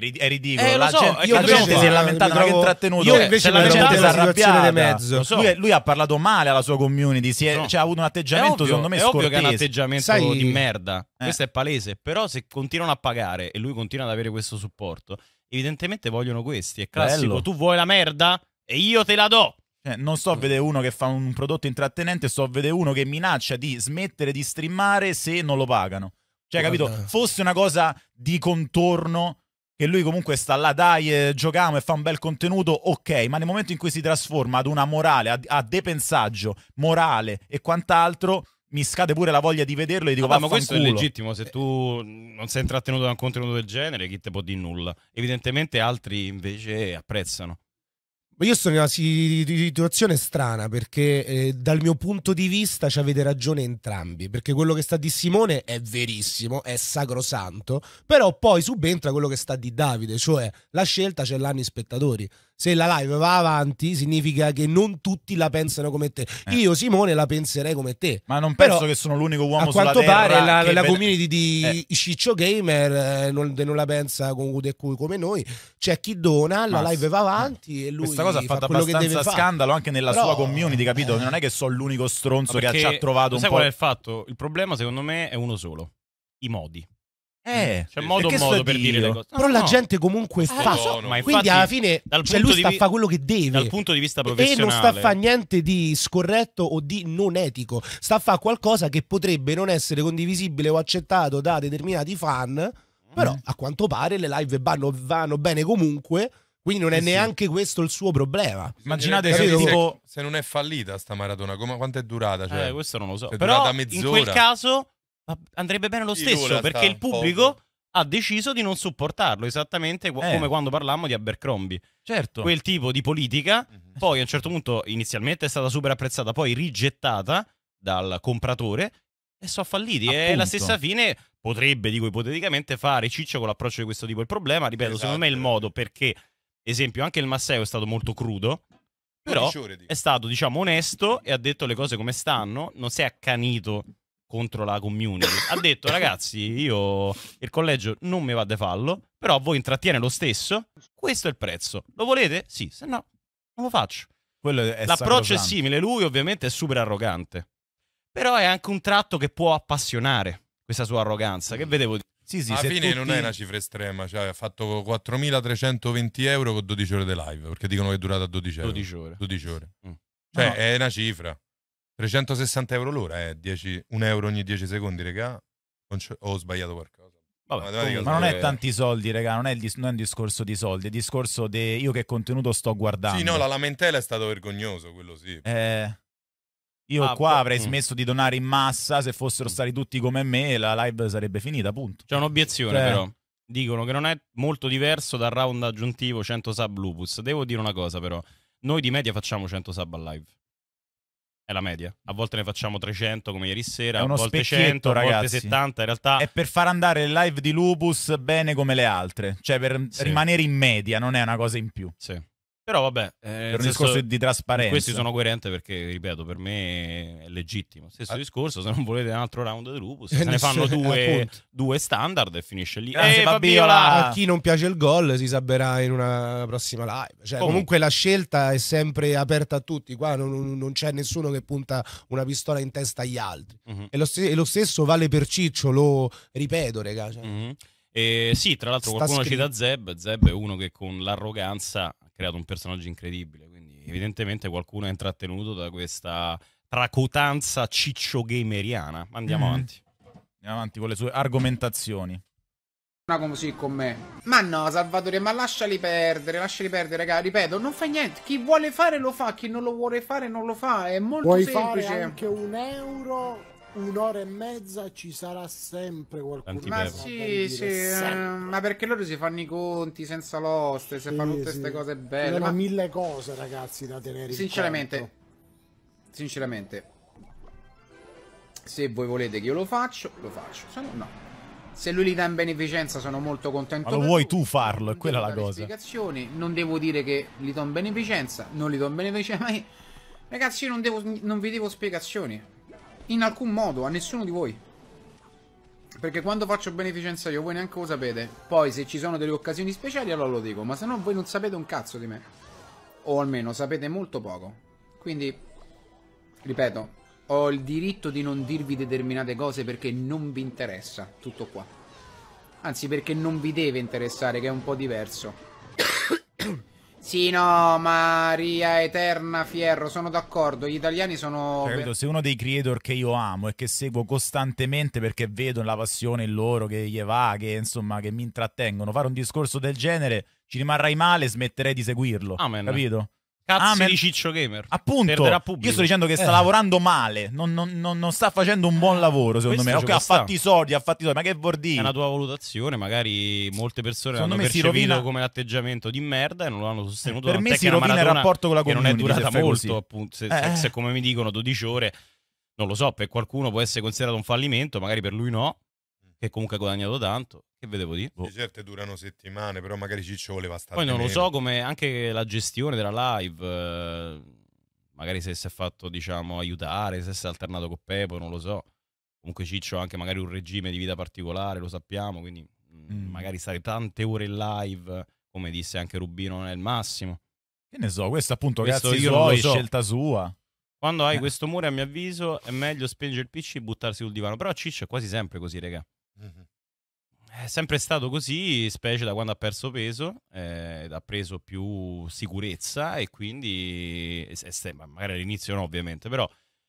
È, ridicolo. Eh, la so, gente, io la gente si è lamentata, non è trattenuto. Io cioè, invece la gente si arrabbiata. mezzo. So. Lui, lui, ha parlato male alla sua community, si è, no. cioè, ha avuto un atteggiamento ovvio, secondo me è scortese. È ovvio che è un atteggiamento Sai... di merda. Eh. Questo è eh. palese, però se continuano a pagare e lui continua ad avere questo supporto, evidentemente vogliono questi, è classico. Bello. Tu vuoi la merda e io te la do. Eh, non sto a vedere uno che fa un prodotto intrattenente, sto a vedere uno che minaccia di smettere di streamare se non lo pagano. Cioè, capito? Fosse una cosa di contorno che lui comunque sta là, dai, eh, giochiamo e fa un bel contenuto, ok, ma nel momento in cui si trasforma ad una morale, a, a depensaggio, morale e quant'altro, mi scade pure la voglia di vederlo e dico Vabbè, ah, ma questo è legittimo se tu non sei intrattenuto da un contenuto del genere chi te può dire nulla evidentemente altri invece apprezzano io sono in una situazione strana perché eh, dal mio punto di vista ci avete ragione entrambi, perché quello che sta di Simone è verissimo, è sacrosanto, però poi subentra quello che sta di Davide, cioè la scelta ce l'hanno i spettatori se la live va avanti significa che non tutti la pensano come te. Eh. Io Simone la penserei come te. Ma non penso Però, che sono l'unico uomo sulla terra. A quanto pare la, la ben... community di eh. Ciccio Gamer eh, non, non, la pensa con Ude Cui come noi. C'è chi dona, la live va avanti e lui Questa cosa ha fatto abbastanza scandalo anche nella Però, sua community, capito? Eh. Non è che sono l'unico stronzo che ci ha trovato un sai po'. Sai qual è il fatto? Il problema secondo me è uno solo. I modi. Eh, mm. c'è modo, un modo per dire le cose. No, Però no, la gente comunque eh, fa. So, ma quindi alla fine cioè lui sta a fare quello che deve. Dal punto di vista professionale. E non sta a fare niente di scorretto o di non etico. Sta a fare qualcosa che potrebbe non essere condivisibile o accettato da determinati fan. Però mm. a quanto pare le live vanno, vanno bene comunque. Quindi non è eh sì, neanche sì. questo il suo problema. Immaginate se, tipo... se non è fallita sta maratona, come, quanto è durata? Cioè, eh, questo non lo so. Cioè, però mezz'ora. in quel caso ma andrebbe bene lo stesso, perché il pubblico ha deciso di non supportarlo, esattamente eh. come quando parlammo di Abercrombie. Certo. Quel tipo di politica, mm-hmm. poi a un certo punto inizialmente è stata super apprezzata, poi rigettata dal compratore e sono falliti. Appunto. E la stessa fine potrebbe, dico ipoteticamente, fare ciccio con l'approccio di questo tipo. Il problema, ripeto, esatto. secondo me è il esatto. modo perché, esempio, anche il Masseo è stato molto crudo. Però è stato, diciamo, onesto e ha detto le cose come stanno, non si è accanito contro la community, ha detto ragazzi io il collegio non mi va a farlo, però voi intrattiene lo stesso, questo è il prezzo, lo volete? Sì, se no non lo faccio. È L'approccio è simile, lui ovviamente è super arrogante, però è anche un tratto che può appassionare questa sua arroganza, che vedevo... Sì, sì, Alla fine tutti... non è una cifra estrema, cioè ha fatto 4.320 euro con 12 ore di live, perché dicono che è durata 12 ore. 12 ore. 12 ore. Mm. Cioè no. è una cifra. 360 euro l'ora, eh, 10, 1 euro ogni 10 secondi, regà. ho sbagliato qualcosa. Vabbè, ma non è tanti soldi, regà. non è, il, non è un discorso di soldi, è un discorso di io che contenuto sto guardando. Sì, no, la lamentela è stato vergognoso, quello sì. Eh, io ah, qua però... Boh, avrei mm. smesso di donare in massa, se fossero mm. stati tutti come me la live sarebbe finita, punto. C'è un'obiezione cioè... però. Dicono che non è molto diverso dal round aggiuntivo 100 sub lupus. Devo dire una cosa però, noi di media facciamo 100 sub a live è la media. A volte ne facciamo 300 come ieri sera, a volte 100, a volte 70. In realtà è per far andare il live di Lupus bene come le altre, cioè per sì. rimanere in media, non è una cosa in più. Sì. Però vabbè, eh, per un discorso di trasparenza. Questi sono coerente perché, ripeto, per me è legittimo. Stesso ah. discorso, se non volete un altro round di Lupus, eh, se ne fanno due, due, standard e finisce lì. Eh, Fabiola! A chi non piace il gol si saprà in una prossima live. Cioè, oh. Comunque la scelta è sempre aperta a tutti, qua non, non c'è nessuno che punta una pistola in testa agli altri. Uh mhm. -huh. e, lo e, lo stesso vale per Ciccio, lo ripeto, regà. Cioè. Uh mhm. -huh. Eh, sì, tra l'altro qualcuno scritto. cita Zeb. Zeb è uno che con l'arroganza creato un personaggio incredibile, quindi evidentemente qualcuno è intrattenuto da questa tracotanza ciccio gameriana. Andiamo mm. avanti. Andiamo avanti con le sue argomentazioni. Una così con me. Ma no, Salvatore, ma lasciali perdere, lasciali perdere, raga. Ripeto, non fai niente. Chi vuole fare lo fa, chi non lo vuole fare non lo fa. È molto Puoi semplice. Fare anche un euro un'ora e mezza ci sarà sempre qualcuno. Ma sì, sì, eh, ma perché loro si fanno i conti senza l'oste, se fanno tutte queste sì. cose belle. ma... mille cose, ragazzi, da tenere sinceramente, in conto. Sinceramente, se voi volete che io lo faccio, lo faccio, se no no. Se lui li dà in beneficenza sono molto contento. Ma lo vuoi tu farlo, è quella la cosa. Non devo dire che li do in beneficenza, non li do in beneficenza, ma... Ragazzi, io non, devo, non vi devo spiegazioni. In alcun modo, a nessuno di voi. Perché quando faccio beneficenza io voi neanche lo sapete. Poi se ci sono delle occasioni speciali allora lo dico, ma se no voi non sapete un cazzo di me. O almeno sapete molto poco. Quindi, ripeto, ho il diritto di non dirvi determinate cose perché non vi interessa tutto qua. Anzi perché non vi deve interessare, che è un po' diverso. Sì, no, Maria Eterna Fierro, sono d'accordo. Gli italiani sono. Cioè, capito, se uno dei creator che io amo e che seguo costantemente perché vedo la passione in loro che gli va, che insomma, che mi intrattengono, fare un discorso del genere ci rimarrai male, smetterei di seguirlo. Amen. Capito? Cazzo Amer. Ah, di Ciccio Gamer. Appunto, io sto dicendo che sta eh. lavorando male, non, non, non, non, sta facendo un buon eh, lavoro, secondo Questo me. Okay, ha fatto i soldi, ha fatto i soldi, ma che vuol dire? È una tua valutazione, magari molte persone secondo l'hanno percepito rovina... come l'atteggiamento di merda e non lo hanno sostenuto. Eh, per me si rovina il rapporto con la Che non è durata molto, appunto, eh, se, eh. se come mi dicono 12 ore, non lo so, per qualcuno può essere considerato un fallimento, magari per lui no che comunque ha guadagnato tanto. Che vedevo di? Boh. Certe durano settimane, però magari Ciccio voleva stare. Poi non meno. lo so come anche la gestione della live. Eh, magari se si è fatto, diciamo, aiutare, se si è alternato con Pepo, non lo so. Comunque Ciccio ha anche magari un regime di vita particolare, lo sappiamo, quindi mm. mm. magari stare tante ore in live, come disse anche Rubino, non è il massimo. Che ne so, questo appunto questo cazzi suoi, so. scelta sua. Quando hai eh. questo muro, a mio avviso, è meglio spingere il PC e buttarsi sul divano. Però Ciccio è quasi sempre così, raga. È sempre stato così, specie da quando ha perso peso, eh, ha preso più sicurezza e quindi, magari all'inizio no ovviamente, però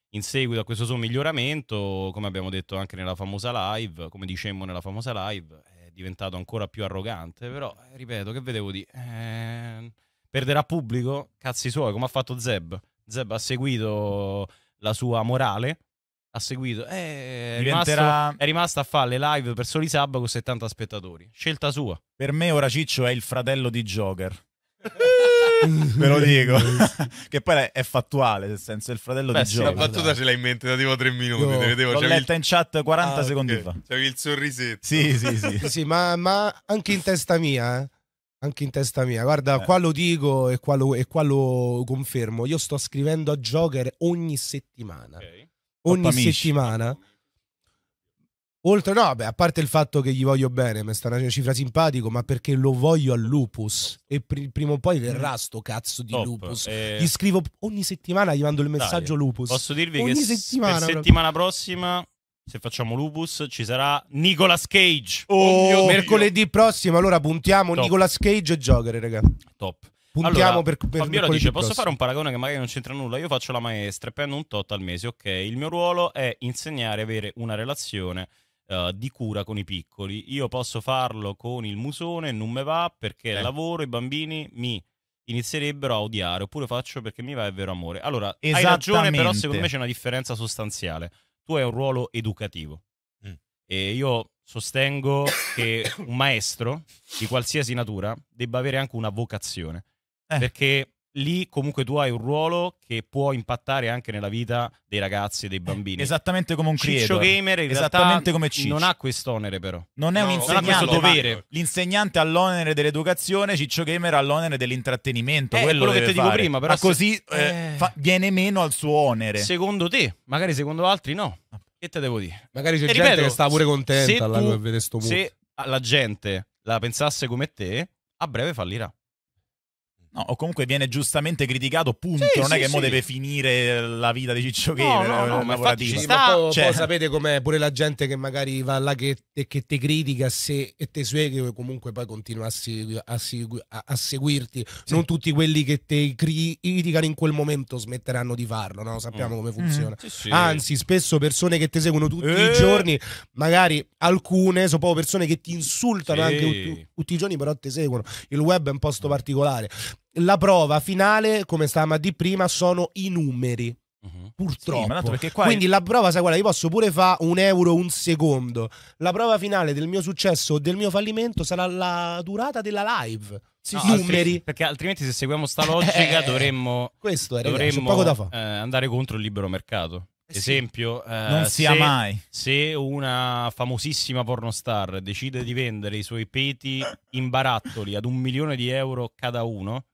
in seguito a questo suo miglioramento, come abbiamo detto anche nella famosa live, come dicemmo nella famosa live, è diventato ancora più arrogante, però eh, ripeto che vedevo di... Eh, perderà pubblico, cazzi suoi, come ha fatto Zeb. Zeb ha seguito la sua morale ha seguito. Eh, è, Diventerà... rimasto, è rimasto a fare le live per soli sabato con 70 spettatori. Scelta sua. Per me ora Ciccio è il fratello di Joker. Ve lo dico, che poi è fattuale, nel senso è il fratello Beh, di Joker. La battuta ce l'hai in mente da tipo tre minuti. No, vedevo, l'ho letta il... in chat 40 ah, secondi okay. fa. C'avevi il sorrisetto. Sì, sì, sì. sì ma, ma, anche in testa mia, eh? anche in testa mia. Guarda, eh. qua lo dico e qua lo, e qua lo confermo. Io sto scrivendo a Joker ogni settimana. Ok ogni Oppamisci. settimana. Oltre, no, beh, a parte il fatto che gli voglio bene, mi sta una cifra simpatico, ma perché lo voglio al lupus. E pr prima o poi verrà mm. sto cazzo di Top, lupus. Eh... Gli scrivo ogni settimana, gli mando il messaggio Dai, lupus. Posso dirvi ogni che settimana, settimana prossima se facciamo Lupus ci sarà Nicolas Cage. Oh, oh mercoledì prossimo, allora puntiamo Top. Nicolas Cage e Joker, raga. Top puntiamo allora, per, per Fabiola dice: Posso fare un paragone che magari non c'entra nulla? Io faccio la maestra e prendo un tot al mese, ok. Il mio ruolo è insegnare avere una relazione. Uh, di cura con i piccoli. Io posso farlo con il musone, non me va perché eh. lavoro, i bambini mi inizierebbero a odiare, oppure faccio perché mi va il vero amore. Allora, hai ragione, però secondo me c'è una differenza sostanziale. Tu hai un ruolo educativo mm. e io sostengo che un maestro di qualsiasi natura debba avere anche una vocazione eh. perché lì comunque tu hai un ruolo che può impattare anche nella vita dei ragazzi e dei eh, bambini. Esattamente come un creator. Ciccio eh. Gamer in Esattamente come Ciccio. non ha quest'onere però. Non è no, un insegnante. dovere. L'insegnante ha l'onere dell'educazione, Ciccio Gamer ha l'onere dell'intrattenimento. Eh, quello, quello che ti fare. dico prima. Però Ma se... così eh, eh... fa... viene meno al suo onere. Secondo te, magari secondo altri no. Ah. Che te devo dire? Magari c'è e gente ripeto, che sta pure contenta alla tu, vedere sto mood. Se la gente la pensasse come te, a breve fallirà. No, o comunque viene giustamente criticato, punto. Sì, non sì, è che sì. mo deve finire la vita di Ciccio Che no, no, eh, no, lavorativa. Sì, ma po', cioè... po sapete com'è pure la gente che magari va là che, che te critica se, e te segue comunque poi continua a, segui, a, segui, a, a seguirti. Non tutti quelli che ti criticano in quel momento smetteranno di farlo, no? Sappiamo mm. come mm. funziona. Mm. Anzi, spesso persone che ti seguono tutti eh. i giorni, magari alcune sono proprio persone che ti insultano anche tutti, tutti i giorni, però ti seguono. Il web è un posto particolare la prova finale, come stavamo a dire prima, sono i numeri. Uh mhm. -huh. Purtroppo, sì, quindi è... la prova, sai, guarda, io posso pure fare un euro un secondo. La prova finale del mio successo o del mio fallimento sarà la durata della live. Sì, no, numeri. Altri, perché altrimenti, se seguiamo sta logica, eh, dovremmo, Questo è, dovremmo eh, andare contro il libero mercato. Eh Esempio, eh, non sia se, mai. Se una famosissima pornostar decide di vendere i suoi peti in barattoli ad un milione di euro cada uno,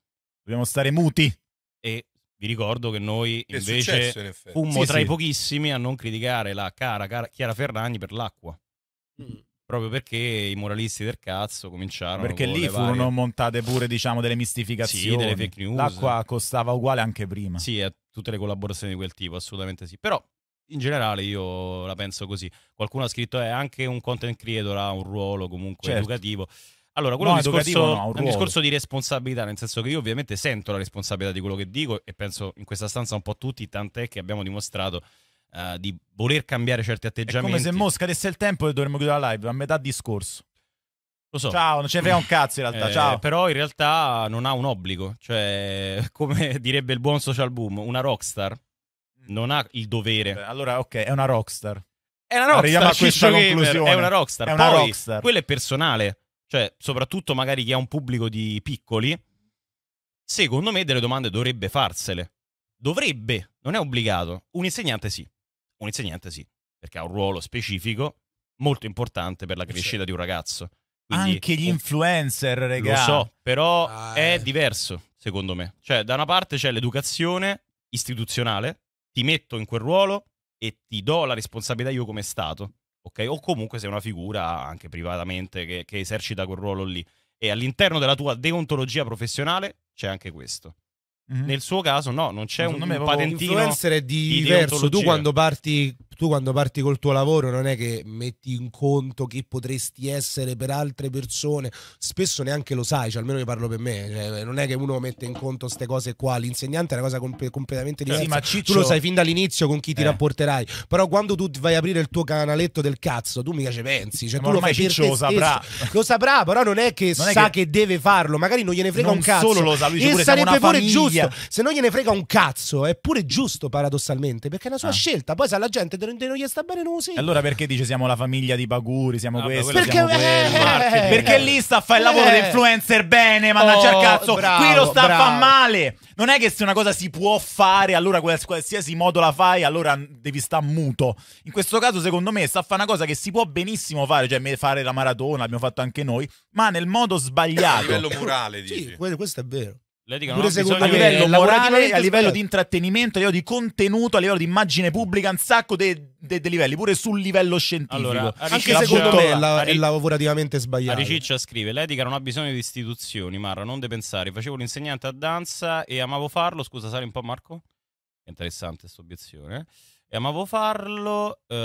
Dobbiamo stare muti. E vi ricordo che noi invece successo, in fummo sì, tra sì. i pochissimi a non criticare la cara, cara Chiara Ferragni per l'acqua. Mm. Proprio perché i moralisti del cazzo cominciarono. Perché lì furono varie... montate pure, diciamo, delle mistificazioni. Sì, delle fake news. L'acqua costava uguale anche prima. Sì, a tutte le collaborazioni di quel tipo, assolutamente sì. Però in generale io la penso così. Qualcuno ha scritto: eh, anche un content creator ha un ruolo comunque certo. educativo. Allora, quello no, è un discorso, no, un, un discorso di responsabilità, nel senso che io ovviamente sento la responsabilità di quello che dico e penso in questa stanza un po' tutti, tant'è che abbiamo dimostrato uh, di voler cambiare certi atteggiamenti. È come se Mosca scadesse il tempo e dovremmo chiudere la live a metà discorso. Lo so. Ciao, non ce ne un cazzo in realtà. Eh, ciao. Però in realtà non ha un obbligo. Cioè, come direbbe il buon social boom, una rockstar mm. non ha il dovere. Beh, allora, ok, è una rockstar. È una rockstar. Arriviamo a questa conclusione. è una rockstar. È una Poi, rockstar. Quello è personale cioè soprattutto magari chi ha un pubblico di piccoli, secondo me delle domande dovrebbe farsele. Dovrebbe, non è obbligato. Un insegnante sì, un insegnante sì, perché ha un ruolo specifico molto importante per la crescita di un ragazzo. Quindi, Anche gli influencer, regà. Lo so, però ah, è eh. diverso, secondo me. Cioè, da una parte c'è l'educazione istituzionale, ti metto in quel ruolo e ti do la responsabilità io come Stato ok? O comunque sei una figura anche privatamente che, che esercita quel ruolo lì. E all'interno della tua deontologia professionale c'è anche questo. Mm-hmm. Nel suo caso, no, non c'è Secondo un, un patentino. L'influencer è diverso. Di tu quando, parti, tu quando parti col tuo lavoro, non è che metti in conto chi potresti essere per altre persone. Spesso neanche lo sai, cioè, almeno io parlo per me. Cioè, non è che uno mette in conto queste cose qua. L'insegnante è una cosa comp- completamente diversa. Sì, ma Ciccio... Tu lo sai fin dall'inizio con chi ti eh. rapporterai. Però quando tu vai a aprire il tuo canaletto del cazzo, tu mica ci pensi. Cioè, ma tu lo fai Ciccio lo saprà. lo saprà, però non è che non sa è che... che... deve farlo. Magari non gliene frega non un cazzo. Solo lo sa, lui e sarebbe pure famiglia. giusto giusto. Se non gliene frega un cazzo, è pure giusto paradossalmente, perché è una sua ah. scelta. Poi se alla gente non, gli sta bene, non sì. Allora perché dice siamo la famiglia di Baguri, siamo ah, questo, perché, siamo eh, perché lì sta a fare il lavoro eh. influencer bene, mannaggia oh, il cazzo. Bravo, Qui lo sta a fare male. Non è che se una cosa si può fare, allora qualsiasi modo la fai, allora devi sta muto. In questo caso, secondo me, sta a fare una cosa che si può benissimo fare, cioè fare la maratona, l'abbiamo fatto anche noi, ma nel modo sbagliato. A livello morale, dici. Sì, questo è vero. Le dicono, pure secondo me, a livello morale, a livello di intrattenimento, a livello di contenuto, a livello di immagine pubblica, un sacco dei de, de livelli, pure sul livello scientifico. Allora, Anche secondo me la, è lavorativamente sbagliato. Ariciccia scrive, l'etica non ha bisogno di istituzioni, Marra, non de pensare. Facevo l'insegnante a danza e amavo farlo, scusa sali un po' Marco? interessante questa obiezione. Eh. E amavo farlo, uh,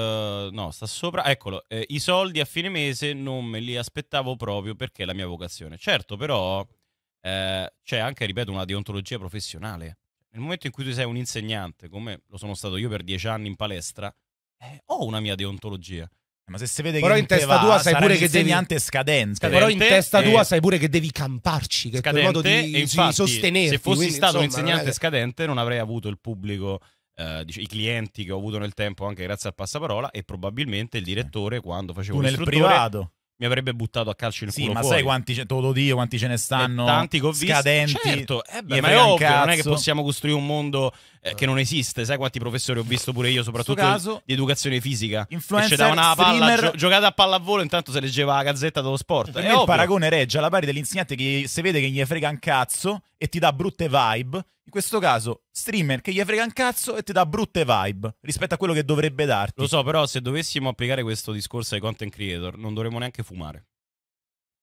no, sta sopra, eccolo, eh, i soldi a fine mese non me li aspettavo proprio perché è la mia vocazione. Certo, però eh, c'è anche, ripeto, una deontologia professionale. Nel momento in cui tu sei un insegnante, come lo sono stato io per dieci anni in palestra, eh, ho una mia deontologia. Eh, ma se si vede però che in testa tua sai pure che devi scadente. scadente. Però in testa tua sai pure che devi camparci, che scadente, è modo di, infatti, di sostenerti. Se fossi quindi, stato insomma, un insegnante non eh. scadente non avrei avuto il pubblico Uh, dice, i clienti che ho avuto nel tempo anche grazie al passaparola e probabilmente il direttore quando facevo tu nel privato mi avrebbe buttato a calcio il sì, culo. Sì, ma fuori. sai quanti ce, te lo dico, quanti ce ne stanno? E tanti che ho visto. Scadenti. Certo, eh beh, ma è ovvio, non è che possiamo costruire un mondo eh, che non esiste. Sai quanti professori ho visto pure io, soprattutto caso, di educazione fisica. Influencer, che una davano la gio giocata a pallavolo, intanto se leggeva la gazzetta dello sport. E il paragone regge alla pari dell'insegnante che se vede che gli frega un cazzo e ti dà brutte vibe in questo caso, streamer che gli frega un cazzo e ti dà brutte vibe rispetto a quello che dovrebbe darti. Lo so, però se dovessimo applicare questo discorso ai content creator, non dovremmo neanche fumare.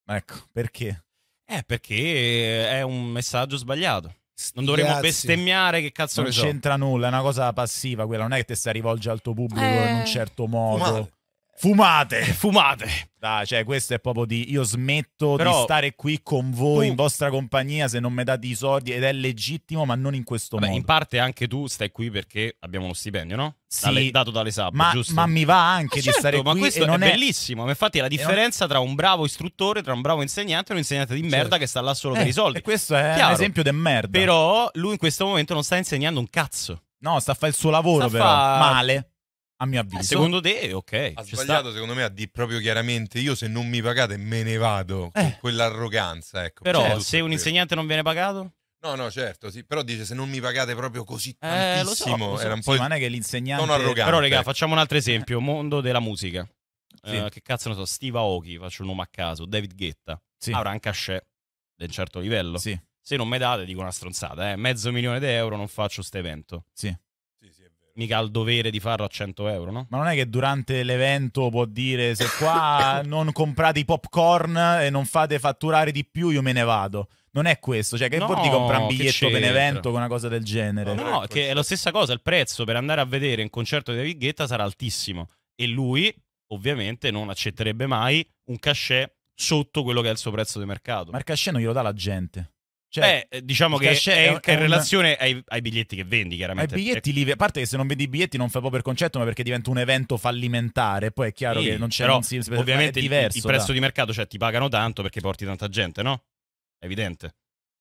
Ecco, perché? Eh, perché è un messaggio sbagliato. Non dovremmo bestemmiare, che cazzo non ne so. Non c'entra nulla, è una cosa passiva quella, non è che te stai rivolgendo al tuo pubblico eh... in un certo modo. Fumare. Fumate, fumate. Dai, cioè, questo è proprio di io smetto Però, di stare qui con voi tu... in vostra compagnia se non mi date i soldi ed è legittimo, ma non in questo Vabbè, modo. In parte anche tu stai qui perché abbiamo uno stipendio, no? Sì, dalle, dato dalle sub, ma, giusto? Ma mi va anche ma eh, di certo, stare qui. Ma questo non è bellissimo. È... Infatti, è la differenza tra un bravo istruttore, tra un bravo insegnante e un insegnante di merda certo. che sta là solo eh, per i eh, soldi. E questo è Chiaro. un esempio di merda. Però lui in questo momento non sta insegnando un cazzo. No, sta a fare il suo lavoro, sta però fa... male a mio avviso. Eh, secondo te, ok. Ha sbagliato, sta... secondo me, a dire proprio chiaramente: io se non mi pagate me ne vado. Eh. Con quell'arroganza, ecco. Però, certo, se un insegnante non viene pagato? No, no, certo, sì. però dice se non mi pagate proprio così tantissimo, eh, lo lo so. era un po' sì, ma non è che l'insegnante sono arrogante. Però raga, facciamo un altro esempio, mondo della musica. Eh, sì. Uh, che cazzo ne so, Steve Aoki, faccio un nome a caso, David Guetta, sì. avrà un cachet un certo livello. Sì. Se non mi date dico una stronzata, eh. mezzo milione di euro non faccio questo evento. Sì mica ha il dovere di farlo a 100 euro, no? Ma non è che durante l'evento può dire se qua non comprate i popcorn e non fate fatturare di più io me ne vado. Non è questo, cioè che no, vuol dire comprare un biglietto per un evento con una cosa del genere? No, no, è ecco, che è la stessa cosa, il prezzo per andare a vedere un concerto di David Guetta sarà altissimo e lui ovviamente non accetterebbe mai un cachet sotto quello che è il suo prezzo di mercato. Ma il cachet non glielo dà la gente. Cioè, Beh, eh, diciamo che è, un, è, in relazione ai, ai, biglietti che vendi, chiaramente. Ai biglietti lì, a parte che se non vendi i biglietti non fai proprio per concetto, ma perché diventa un evento fallimentare. Poi è chiaro sì, che non c'è però, non si, ovviamente diverso, il, il prezzo da. di mercato, cioè ti pagano tanto perché porti tanta gente, no? È evidente.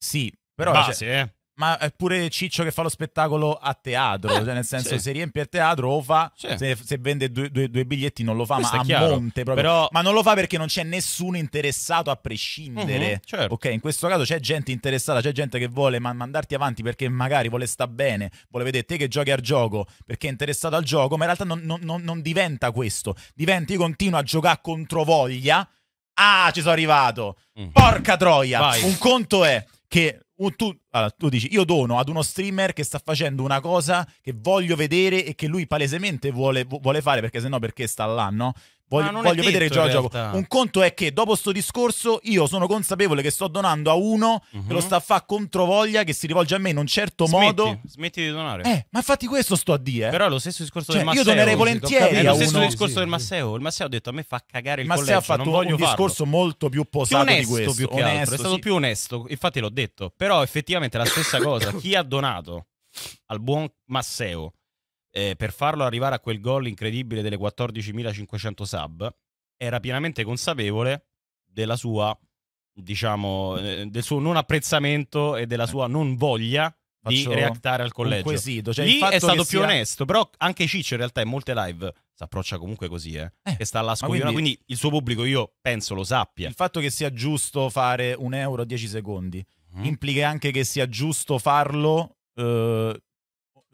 Sì, però cioè, Base, cioè, eh ma è pure Ciccio che fa lo spettacolo a teatro, eh, cioè nel senso sì. se riempie il teatro o fa, sì. se, se, vende due, due, due, biglietti non lo fa, Questo ma a chiaro. monte proprio. Però... Ma non lo fa perché non c'è nessuno interessato a prescindere. Uh-huh, certo. Ok, in questo caso c'è gente interessata, c'è gente che vuole man- mandarti avanti perché magari vuole sta bene, vuole vedere te che giochi al gioco perché è interessato al gioco, ma in realtà non, non, non, non diventa questo, diventa continuo a giocare contro voglia. Ah, ci sono arrivato. Mm. Porca troia. Vai. Un conto è che tu, allora, tu, dici io dono ad uno streamer che sta facendo una cosa che voglio vedere e che lui palesemente vuole, vuole fare perché sennò perché sta là, no? Voglio, voglio vedere Gio gioco. Un conto è che dopo questo discorso io sono consapevole che sto donando a uno uh-huh. che lo mhm. sta a fare controvoglia, che si rivolge a me in un certo smetti, modo. Smetti di donare. Eh, ma infatti questo sto a dire. Però è lo stesso discorso cioè, del Masseo. Io donerei volentieri. È lo stesso uno. discorso sì, del Masseo. Il Masseo ha detto a me fa cagare il, il collegio, ha fatto un farlo. discorso molto più posato più onesto, di questo. Più che onesto, altro. È stato sì. più onesto, infatti l'ho detto. Però effettivamente è la stessa cosa. Chi ha donato al buon Masseo eh, per farlo arrivare a quel gol incredibile delle 14.500 sub, era pienamente consapevole della sua, diciamo, eh, del suo non apprezzamento e della sua non voglia Faccio di reactare al collegio. Quesito, cioè Lì è stato più sia... onesto, però anche Ciccio in realtà in molte live si approccia comunque così, eh, eh che sta alla scogliona, quindi... quindi... il suo pubblico io penso lo sappia. Il fatto che sia giusto fare un euro a 10 secondi mm. implica anche che sia giusto farlo eh,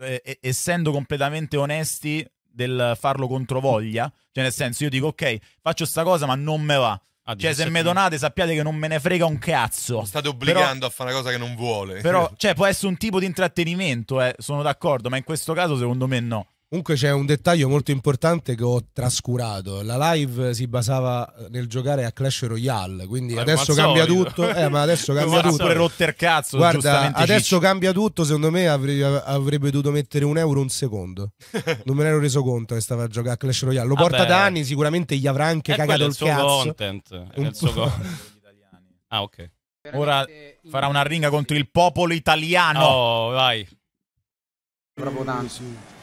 eh, essendo completamente onesti del farlo controvoglia, cioè nel senso io dico ok, faccio sta cosa ma non me va. Ah, cioè, se me donate sappiate che non me ne frega un cazzo. Mi state obbligando però, a fare una cosa che non vuole. Però, cioè, può essere un tipo di intrattenimento, eh, sono d'accordo, ma in questo caso secondo me no. Comunque c'è un dettaglio molto importante che ho trascurato. La live si basava nel giocare a Clash Royale, quindi eh, adesso cambia tutto. Eh, ma adesso cambia tutto. pure rotter cazzo, Guarda, adesso cicci. cambia tutto, secondo me avrebbe, avrebbe dovuto mettere un euro un secondo. non me ne ero reso conto che stava a giocare a Clash Royale. Lo Vabbè. porta da anni, sicuramente gli avrà anche è cagato il, il cazzo. Content. È il suo content. Ah, ok. Ora farà una ringa contro il popolo italiano. Oh, vai. Bravo Danzi.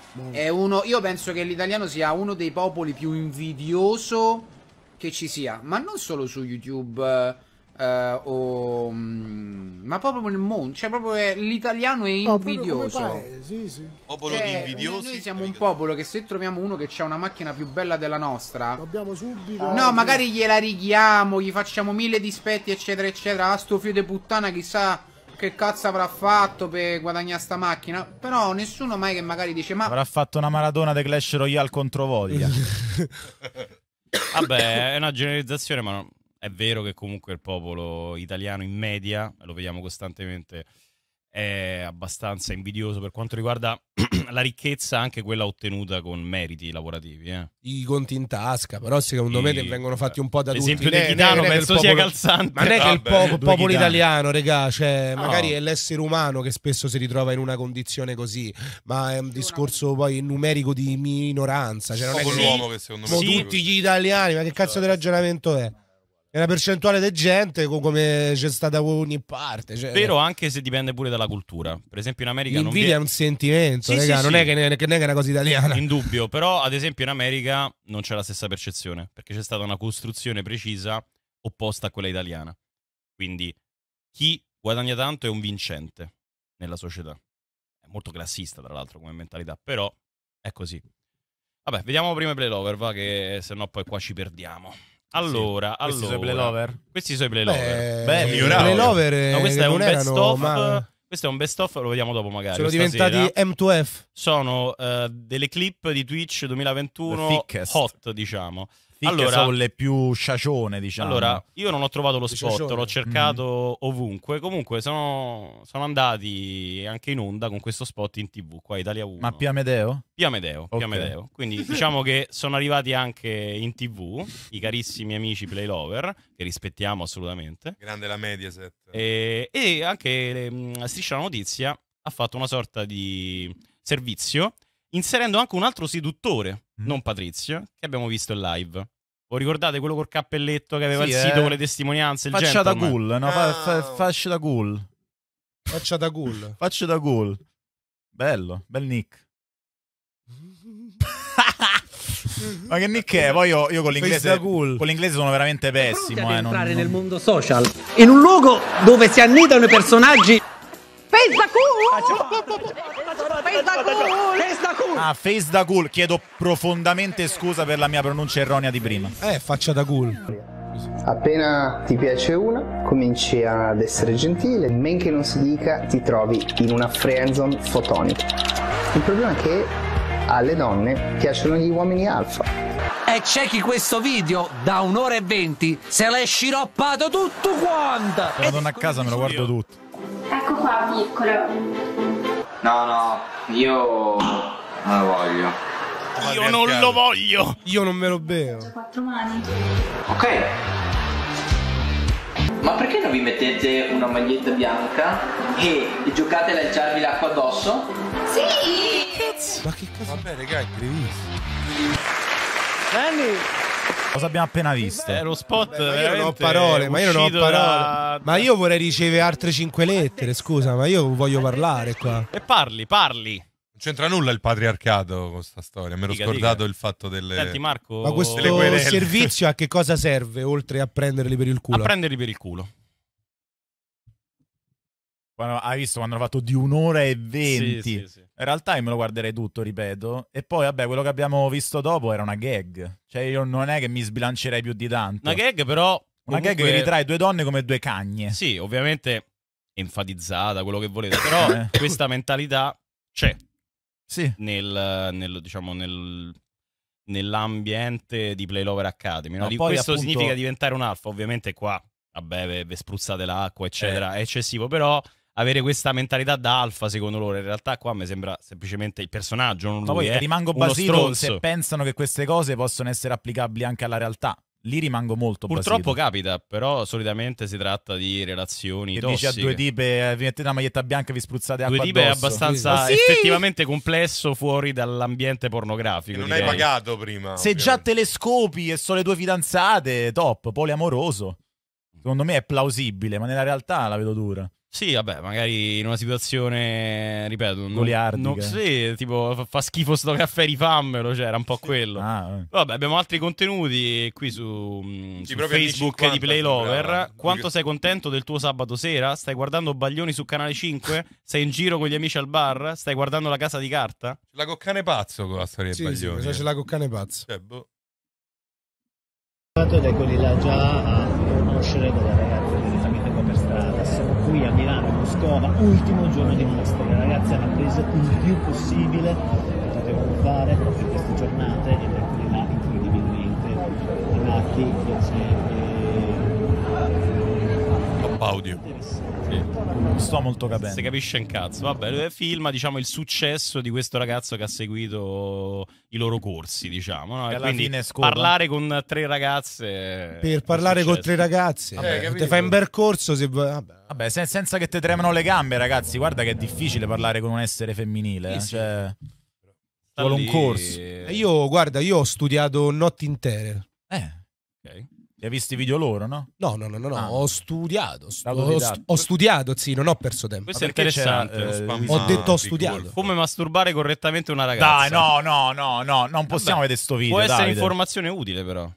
Uno, io penso che l'italiano sia uno dei popoli più invidioso che ci sia, ma non solo su YouTube. Eh, eh o, mm, ma proprio nel mondo, cioè proprio l'italiano è invidioso. Popolo di cioè, invidiosi. Noi siamo un popolo che se troviamo uno che ha una macchina più bella della nostra, dobbiamo subito. No, magari gliela righiamo, gli facciamo mille dispetti, eccetera, eccetera. A sto fio di puttana, chissà che cazzo avrà fatto per guadagnare sta macchina. Però nessuno mai che magari dice ma... Avrà fatto una maratona di Clash Royale contro Voglia. Vabbè, è una generalizzazione, ma no, è vero che comunque il popolo italiano in media, lo vediamo costantemente, è abbastanza invidioso per quanto riguarda la ricchezza anche quella ottenuta con meriti lavorativi. Eh. I conti in tasca, però secondo me sì, vengono fatti un po' da tutti. L'esempio di Chitano penso popolo... sia calzante. Ma non è che il popolo, popolo italiano, regà, cioè, no. magari è l'essere umano che spesso si ritrova in una condizione così, ma è un discorso poi numerico di minoranza. Cioè, non è che... l'uomo che secondo me... Sì. Tutti gli italiani, ma che cazzo di ragionamento è? è una percentuale di gente come c'è stata ogni parte. Cioè, Vero, anche se dipende pure dalla cultura. Per esempio, in America. L'invidia non vi... è un sentimento, sì, raga, sì, non, sì. È che, non, È che, è una cosa italiana. In dubbio, però, ad esempio, in America non c'è la stessa percezione perché c'è stata una costruzione precisa opposta a quella italiana. Quindi, chi guadagna tanto è un vincente nella società. È molto classista, tra l'altro, come mentalità, però è così. Vabbè, vediamo prima i playover va, che se no poi qua ci perdiamo. Allora, sì. questi Sono i playlover? Questi sono i playlover. Eh, Belli, playlover. Eh, no, questo è un best of. Ma... Questo è un best of, lo vediamo dopo magari. Sono stasera. diventati M2F. Sono uh, delle clip di Twitch 2021 hot, diciamo spicche allora, sono le più sciacione, diciamo. Allora, io non ho trovato lo spot, sciacione. l'ho cercato mm. ovunque. Comunque sono, sono, andati anche in onda con questo spot in TV qua Italia 1. Ma Piamedeo? Piamedeo, okay. Piamedeo. Quindi diciamo che sono arrivati anche in TV i carissimi amici Playlover che rispettiamo assolutamente. Grande la Mediaset. E, e anche mh, ehm, Striscia la Notizia ha fatto una sorta di servizio inserendo anche un altro seduttore, mm. non Patrizio, che abbiamo visto in live. O ricordate quello col cappelletto che aveva sì, il sito eh. con le testimonianze? Il faccia da ghoul, no? Fa, fa, faccia da ghoul, Faccia da ghoul. faccia da cool. Bello, bel nick. Ma che nick è? Poi io, io con, l'inglese, cool. con l'inglese sono veramente pessimo. Eh, entrare non... nel mondo social, in un luogo dove si annidano i personaggi. Pensa cool! face da cool! Face da cool! Ah, face da cool. Chiedo profondamente scusa per la mia pronuncia erronea di prima. Eh, faccia da cool. Appena ti piace una, cominci ad essere gentile, men che non si dica ti trovi in una friendzone fotonica. Il problema è che alle donne piacciono gli uomini alfa. E c'è chi questo video da un'ora e venti se l'è sciroppato tutto quanto! Vado a casa me lo guardo tutto. Ecco qua piccolo, No, no, io non lo voglio. Io non caro. lo voglio. Io non me lo bevo. Ho Quattro mani. Ok. Ma perché non vi mettete una maglietta bianca e giocate a lanciarvi l'acqua addosso? Sì! Ma che cazzo? Vabbè, ragazzi, è grevissimo. Danny! Cosa abbiamo appena visto? Eh, lo spot Vabbè, ma io non ho parole, ma io non ho parole. Da... Ma io vorrei ricevere altre cinque lettere, scusa, ma io voglio parlare qua. E parli, parli. Non c'entra nulla il patriarcato con questa storia. Mi ero scordato dica. il fatto delle. Senti, Marco, ma questo servizio a che cosa serve oltre a prenderli per il culo? A prenderli per il culo. Quando, hai visto quando hanno fatto di un'ora e venti? Sì, sì, sì. In realtà io me lo guarderei tutto, ripeto. E poi, vabbè, quello che abbiamo visto dopo era una gag. Cioè, io non è che mi sbilancerei più di tanto. Una gag, però. Una comunque... gag che ritrae due donne come due cagne. Sì, ovviamente enfatizzata, quello che volete. Però eh. questa mentalità c'è. Sì. Nel, nel diciamo, nel, nell'ambiente di Playlover Academy. No? Di, poi, questo appunto... significa diventare un alfa, ovviamente qua vabbè, ve, ve spruzzate l'acqua, eccetera, eh. è eccessivo, però avere questa mentalità da alfa secondo loro. In realtà qua mi sembra semplicemente il personaggio, non Ma poi eh, rimango basito se pensano che queste cose possono essere applicabili anche alla realtà. Lì rimango molto Purtroppo basito. capita, però solitamente si tratta di relazioni che tossiche. Dici a due tipe, eh, vi mettete una maglietta bianca e vi spruzzate due acqua Due tipe addosso. è abbastanza eh sì. effettivamente complesso fuori dall'ambiente pornografico. Che non direi. hai pagato prima. Se ovviamente. già telescopi e sono le tue fidanzate, top, poliamoroso. Secondo me è plausibile, ma nella realtà la vedo dura. Sì, vabbè, magari in una situazione, ripeto, goliardica. Non, sì, tipo fa schifo sto caffè, rifammelo, cioè era un po' quello. Ah, eh. Vabbè, abbiamo altri contenuti qui su, mm, sì, su Facebook 50, di Playlover. Quanto sei contento del tuo sabato sera? Stai guardando Baglioni su Canale 5? Sei in giro con gli amici al bar? Stai guardando La Casa di Carta? La coccane pazzo con la storia sì, di Baglioni. Sì, cioè, eh. c'è la coccane pazzo. Cioè, eh, boh. Ed quelli là già a conoscere con la ragazza siamo qui a Milano, Moscova, ultimo giorno di monastero. Ragazzi, hanno preso il più possibile che potevano fare proprio queste giornate ed eccoli là incredibilmente i nati che Top eh, audio. Sì. Non sto molto capendo. Si capisce un cazzo. Vabbè, eh, filma diciamo, il successo di questo ragazzo che ha seguito i loro corsi, diciamo. No? E alla fine scopa. parlare con tre ragazze. Per parlare con tre ragazze. Vabbè, eh, ti fai un percorso. Se... Vabbè. Vabbè sen- senza che ti tremano le gambe, ragazzi. Guarda che è difficile parlare con un essere femminile. Sì, eh, cioè... Vuole un corso. Io, guarda, io ho studiato notti intere. Eh. Okay. Li hai visti i video loro, no? No, no, no, no, no. Ah. ho studiato. Stu ho, st ho, studiato, sì, non ho perso tempo. Questo è interessante. Eh, ho detto ho studiato. Come masturbare correttamente una ragazza. Dai, no, no, no, no, non possiamo Vabbè, vedere sto video. Può essere Davide. informazione utile, però. Ma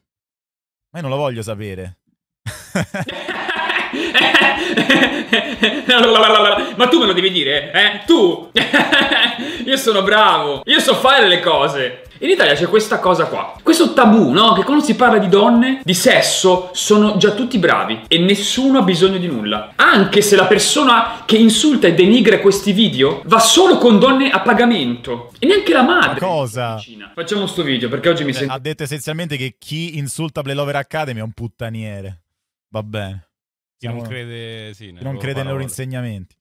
io non lo voglio sapere. Ma tu me lo devi dire, eh? Tu! io sono bravo, io so fare le cose. In Italia c'è questa cosa qua, questo tabù, no? Che quando si parla di donne, di sesso, sono già tutti bravi e nessuno ha bisogno di nulla. Anche se la persona che insulta e denigra questi video va solo con donne a pagamento. E neanche la madre. cosa? Facciamo sto video perché oggi mi eh, sento... ha detto essenzialmente che chi insulta Playlover Academy è un puttaniere. Va bene. Chi non crede, sì, non crede nei loro insegnamenti.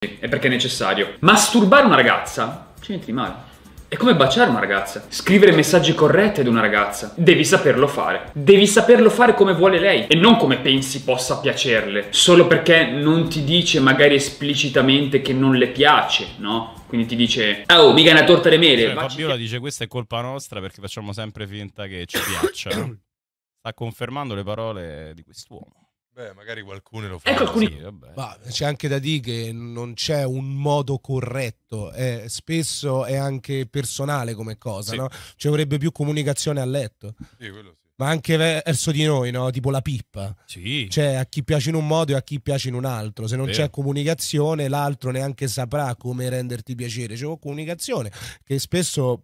È perché è necessario. Masturbare una ragazza, ci entri male. È come baciare una ragazza, scrivere messaggi corretti ad una ragazza. Devi saperlo fare. Devi saperlo fare come vuole lei e non come pensi possa piacerle, solo perché non ti dice magari esplicitamente che non le piace, no? Quindi ti dice, oh, mica una torta alle mele. Cioè, Fabiola dice, questa è colpa nostra perché facciamo sempre finta che ci piaccia. Sta confermando le parole di quest'uomo. Beh, magari qualcuno lo fa. Ecco, alcuni... Sì, c'è anche da dire che non c'è un modo corretto, eh, spesso è anche personale come cosa, sì. no? Ci vorrebbe più comunicazione a letto. Sì, quello sì ma anche verso di noi, no? tipo la pippa. Sì. Cioè, a chi piace in un modo e a chi piace in un altro. Se non Vero. c'è comunicazione, l'altro neanche saprà come renderti piacere. C'è comunicazione che spesso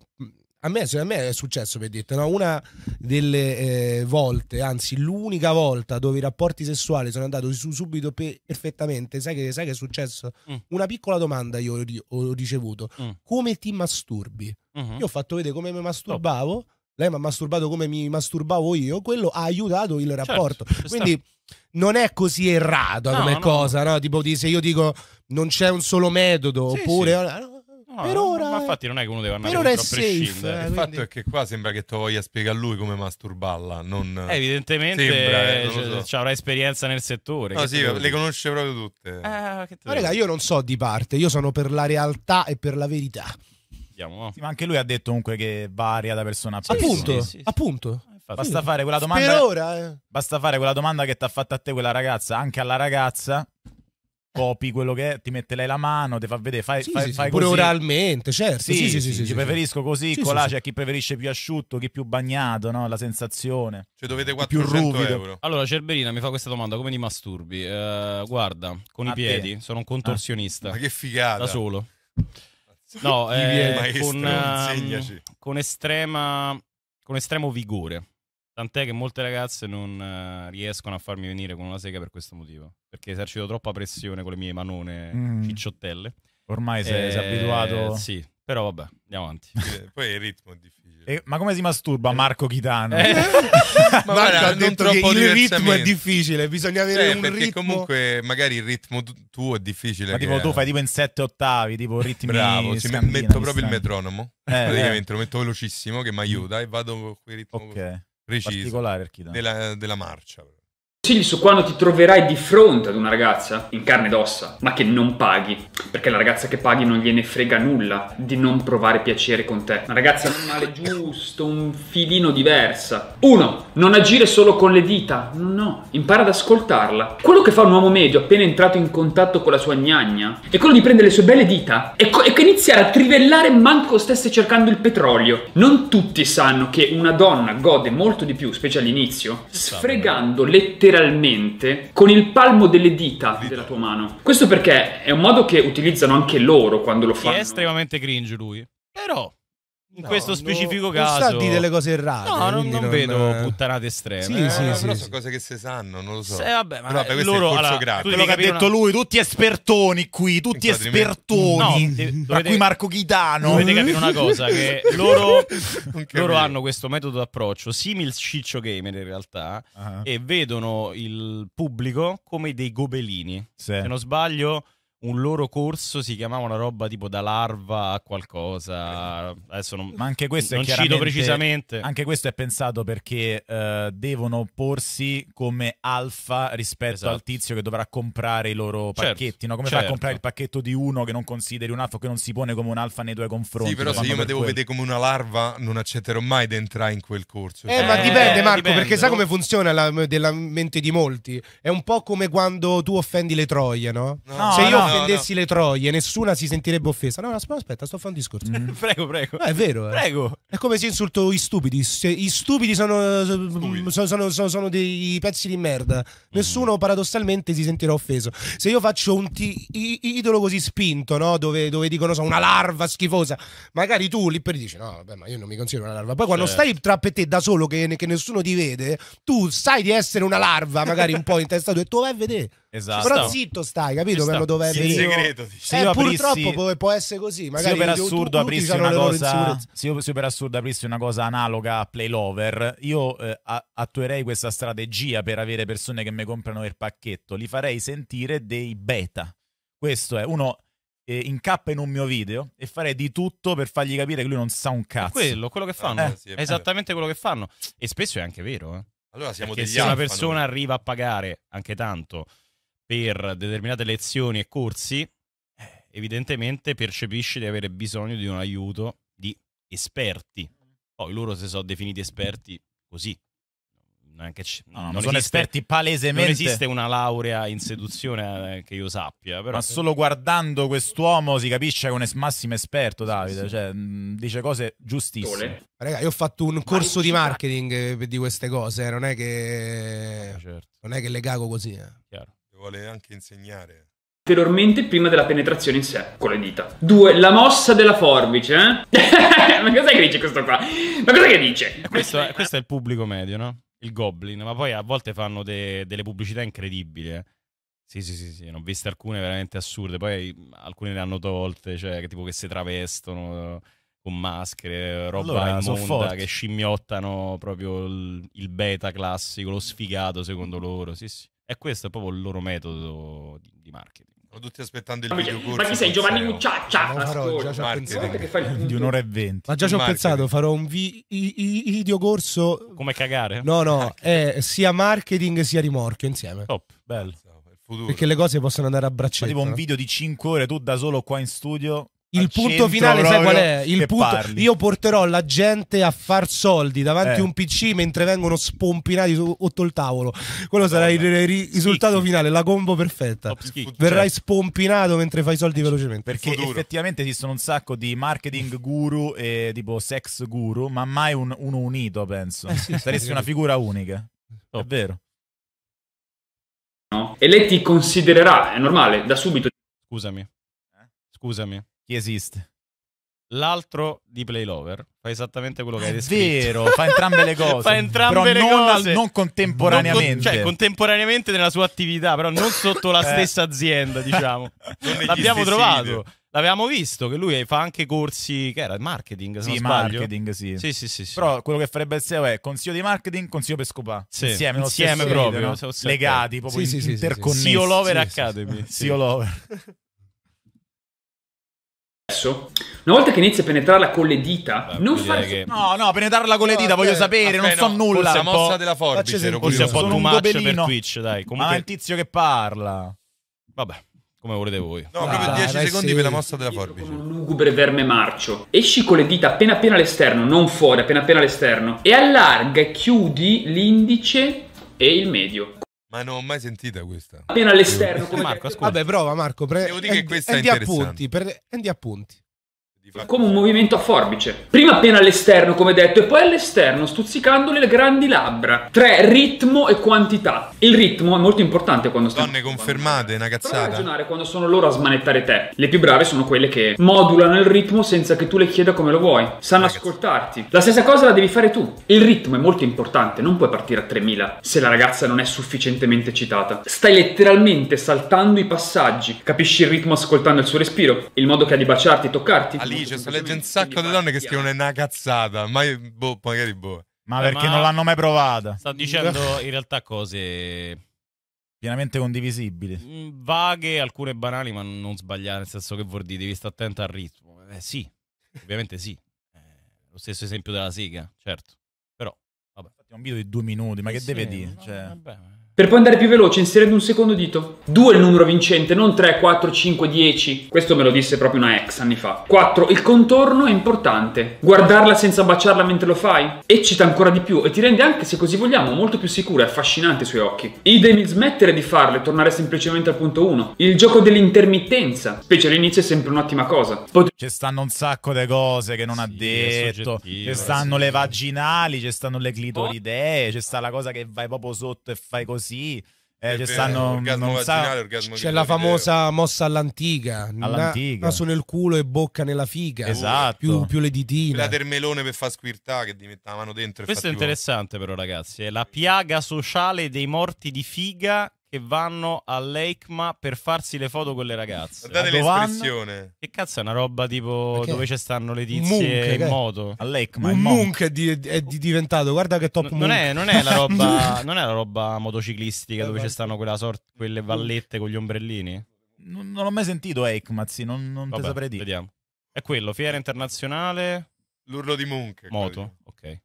a me, a me, è successo per dirti, no? una delle eh, volte, anzi l'unica volta dove i rapporti sessuali sono andati su, subito pe- perfettamente, sai che, sai che, è successo? Mm. Una piccola domanda io ho, ho ricevuto, mm. come ti masturbi? Mm-hmm. Io ho fatto vedere come mi masturbavo, no. lei mi ha masturbato come mi masturbavo io, quello ha aiutato il certo, rapporto. Certo, Quindi non è così errata no, come cosa, no? Tipo se io dico non c'è un solo metodo, sì, oppure... Sì per ora. Ma infatti, non è che uno deve andare per ora è safe, eh, Il fatto è che qua sembra che tu voglia spiegare a lui come masturbarla. Non... Eh, evidentemente sembra, eh, c- so. esperienza nel settore. No, sì, le conosce proprio tutte. Ah, ma raga, io non so di parte, io sono per la realtà e per la verità. Andiamo. Sì, ma anche lui ha detto comunque che varia da persona a persona. Appunto, sì, sì, appunto. Eh, basta fare quella domanda. Per ora. Eh. Basta fare quella domanda che ti ha fatto a te quella ragazza, anche alla ragazza copi quello che è, ti mette lei la mano, ti fa vedere, fai, sì, fai, sì, fai pure così. oralmente, certo. Sì, sì, sì, sì, sì, sì preferisco così, colà c'è cioè, chi preferisce più asciutto, chi più bagnato, no? La sensazione. Cioè dovete 400 euro. Allora Cerberina mi fa questa domanda, come ti masturbi? Uh, guarda, con A i piedi, te. sono un contorsionista. Ah, ma che figata. Da solo. No, eh, con, um, con, estrema, con estremo vigore. Tant'è che molte ragazze non eh, riescono a farmi venire con una sega per questo motivo. Perché esercito troppa pressione con le mie manone mm. Mm-hmm. cicciottelle. Ormai sei, eh, sei abituato. Sì, però vabbè, andiamo avanti. Eh, poi il ritmo è difficile. E, eh, ma come si masturba Marco Chitano? Eh. ma Marco ha detto che il ritmo è difficile, bisogna avere cioè, un perché ritmo... comunque magari il ritmo tuo è difficile. Ma tipo è... tu fai tipo in sette ottavi, tipo ritmi Bravo, scandina, metto proprio il metronomo, eh, praticamente eh. lo metto velocissimo che mi aiuta e vado con quel ritmo. Ok preciso particolare della, della marcia consigli su quando ti troverai di fronte ad una ragazza in carne ed ossa, ma che non paghi, perché la ragazza che paghi non gliene frega nulla di non provare piacere con te. Una ragazza normale, giusto, un filino diversa. 1. non agire solo con le dita. No, impara ad ascoltarla. Quello che fa un uomo medio appena entrato in contatto con la sua gnagna è quello di prendere le sue belle dita e, co- e iniziare a trivellare manco stesse cercando il petrolio. Non tutti sanno che una donna gode molto di più, specie all'inizio, sfregando letteralmente realmente con il palmo delle dita della tua mano. Questo perché è un modo che utilizzano anche loro quando lo fanno. È estremamente cringe lui. Però in no, questo specifico no, caso. Non dite le cose errate. No, non, non, vedo eh... puttanate estreme. Sì, eh, sì, eh, sì, però sì. sono cose che si sanno, non lo so. Se, vabbè, ma però, vabbè, loro, allora, quello che ha detto una... lui, tutti espertoni qui, tutti espertoni. No, tra cui Marco Chitano. Dovete capire una cosa, che loro, loro hanno questo metodo d'approccio, simil ciccio gamer in realtà, uh ah. -huh. e vedono il pubblico come dei gobelini. Sì. Se non sbaglio un loro corso si chiamava una roba tipo da larva a qualcosa. Adesso non, Ma anche questo non è cito precisamente. Anche questo è pensato perché uh, devono porsi come alfa rispetto esatto. al tizio che dovrà comprare i loro certo, pacchetti. Certo, no? Come certo. fa a certo. comprare il pacchetto di uno che non consideri un alfa, che non si pone come un alfa nei tuoi confronti? Sì, però se io mi devo quel... vedere come una larva, non accetterò mai di entrare in quel corso. Eh, cioè, eh ma dipende, Marco, dipende, perché sai come funziona la, della mente di molti. È un po' come quando tu offendi le troie, no? no se io no, difendessi le troie, nessuna si sentirebbe offesa. No, aspetta, aspetta sto facendo un discorso. Mm. prego, prego. No, è vero. Eh. Prego. È come se insulto i stupidi. I stupidi sono, Stupid. sono, sono, sono dei pezzi di merda. Mm. Nessuno paradossalmente si sentirà offeso. Se io faccio un ti- idolo così spinto, no? dove, dove, dicono so, una larva schifosa, magari tu lì per dici no, vabbè, ma io non mi considero una larva. Poi quando certo. stai tra te da solo che, che nessuno ti vede, tu sai di essere una larva, magari un po' in testa tua e tu vai a vedere. Esatto. Però zitto stai, capito? Per lo dove sì, segreto. Se eh, purtroppo può, essere così. Magari se io per assurdo aprissi una cosa. Se io, se io, per assurdo aprissi una cosa analoga a Playlover, io eh, attuerei questa strategia per avere persone che mi comprano il pacchetto. Li farei sentire dei beta. Questo è uno eh, incappa in un mio video e farei di tutto per fargli capire che lui non sa un cazzo. È quello, quello che fanno. Eh, sì, è esattamente quello che fanno. E spesso è anche vero. Eh. Allora siamo Perché degli se una persona noi. arriva a pagare anche tanto per determinate lezioni e corsi, eh, evidentemente percepisci di avere bisogno di un aiuto di esperti. Poi loro si sono definiti esperti così. Non, c- no, non sono esiste, esperti palesemente. Non esiste una laurea in seduzione eh, che io sappia. Però... Ma solo guardando quest'uomo si capisce che è un es- massimo esperto, Davide. Sì, sì. Cioè, dice cose giustissime. Raga, io ho fatto un corso di marketing eh, di queste cose. Non è che. Certo. Non è che le cago così. Eh. Chiaro vuole anche insegnare anteriormente prima della penetrazione in sé, con le dita. Due, La mossa della forbice. Eh? ma cos'è che dice questo qua? Ma cos'è che dice? Eh, questo, questo, è il pubblico medio, no? Il Goblin, ma poi a volte fanno de delle pubblicità incredibili. Eh? Sì, sì, sì, sì, ne ho viste alcune veramente assurde, poi alcune le hanno tolte, cioè tipo che si travestono eh, con maschere, eh, roba allora, immonda, che scimmiottano proprio il, il beta classico, lo sfigato secondo loro, sì, sì. E questo è proprio il loro metodo di, di marketing. Sto tutti aspettando il ma video Ma chi sei Giovanni Mucciaccia? No, farò, già c'ho pensato. Di un'ora e venti. Ma già ci ho pensato, farò un vi- corso... Come cagare? No, no, è eh, sia marketing sia rimorchio insieme. Top, bello. Perché le cose possono andare a braccetto. Ma tipo un video di 5 ore tu da solo qua in studio il punto finale, sai qual è? Il punto, io porterò la gente a far soldi davanti eh. a eh. un PC mentre vengono spompinati sotto il tavolo. Quello sarà il risultato finale, la combo perfetta. Verrai cioè, spompinato mentre fai soldi eh, cioè, velocemente. Perché effettivamente esistono un sacco di marketing guru e tipo sex guru, ma mai un, uno unito, penso. Eh sì, Saresti una figura unica. Oh. È vero. No. E lei ti considererà, è normale, da subito. Scusami. Eh? Scusami chi esiste. L'altro di Playlover fa esattamente quello che hai descritto. È vero, fa entrambe le cose. fa entrambe le non, cose. Non contemporaneamente. Non con, cioè, contemporaneamente nella sua attività, però non sotto la eh. stessa azienda, diciamo. L'abbiamo trovato. Video. L'avevamo visto che lui fa anche corsi, che era marketing, se sì, marketing, sì. Sì, sì, sì, sì. Però quello che farebbe il CEO è consiglio di marketing, consiglio per scopà. Sì, insieme, insieme proprio, video, no? legati, proprio sì, in, sì, interconnessi. Sì, sì. SEO Lover Academy. SEO Lover. Una volta che inizi a penetrarla con le dita, Beh, non fare. Che... No, no, penetrarla con le dita, no, voglio eh, sapere, non so no, nulla. La mossa della forbice, ero curioso. un po' too much per Twitch, dai. Comunque... Ma è il tizio che parla. Vabbè. Come volete voi. No, ah, proprio 10 secondi sì. per la mossa della forbice. Con un lugubre verme marcio. Esci con le dita appena appena all'esterno, non fuori, appena appena all'esterno. E allarga e chiudi l'indice e il medio. Ma non ho mai sentita questa. Appena all'esterno. Eh, Marco, ascolta. Vabbè, prova Marco. Pre- Devo dire che questa è interessante. Appunti, pre- prendi appunti come un movimento a forbice. Prima appena all'esterno, come detto, e poi all'esterno, stuzzicandole le grandi labbra. Tre, ritmo e quantità. Il ritmo è molto importante quando stai... Donne confermate, una cazzata. Prova ragionare quando sono loro a smanettare te. Le più brave sono quelle che modulano il ritmo senza che tu le chieda come lo vuoi. Sanno Ragazzi. ascoltarti. La stessa cosa la devi fare tu. Il ritmo è molto importante, non puoi partire a 3000 se la ragazza non è sufficientemente eccitata. Stai letteralmente saltando i passaggi. Capisci il ritmo ascoltando il suo respiro, il modo che ha di baciarti, toccarti. Alice c'è sta legge un sacco di donne che scrivono è una cazzata, ma boh, magari boh. Ma eh, perché ma non l'hanno mai provata? Sta dicendo in realtà cose pienamente condivisibili. Mm, vaghe, alcune banali, ma non sbagliare, nel senso che vuol dire devi stare attento al ritmo. Eh, sì, ovviamente sì. Eh, lo stesso esempio della siga, certo. Però, vabbè. Infatti è un video di due minuti, ma che sì, deve dire? No, cioè... vabbè per poi andare più veloce inserendo un secondo dito. 2 è il numero vincente, non 3, 4, 5, 10. Questo me lo disse proprio una ex anni fa. 4. Il contorno è importante. Guardarla senza baciarla mentre lo fai eccita ancora di più e ti rende anche, se così vogliamo, molto più sicuro e affascinante i suoi occhi. Idem il smettere di farle e tornare semplicemente al punto 1. Il gioco dell'intermittenza, specie all'inizio, è sempre un'ottima cosa. Pot- ci stanno un sacco di cose che non sì, ha detto. Ci stanno sì. le vaginali, ci stanno le oh. clitoridee, ci sta la cosa che vai proprio sotto e fai così sì. Eh, c'è, stanno, vaginale, c'è la famosa mossa all'antica, all'antica. naso nel culo e bocca nella figa esatto. più, più le ditine la del melone per far squirtà che diventavano dentro questo è interessante però ragazzi è la piaga sociale dei morti di figa che vanno a Lakeima per farsi le foto con le ragazze. Guardate l'espressione. Che cazzo è una roba tipo Perché? dove ci stanno le tizie in moto? A Lakeima. Un Munch, monk è, di, è diventato, guarda che top no, non, è, non, è roba, non è, la roba, motociclistica dove ci stanno sort, quelle vallette con gli ombrellini? Non, non l'ho mai sentito Eikmazzi, non, non Vabbè, te saprei dire. Vediamo. È quello, fiera internazionale... L'urlo di Monk. Moto, ok.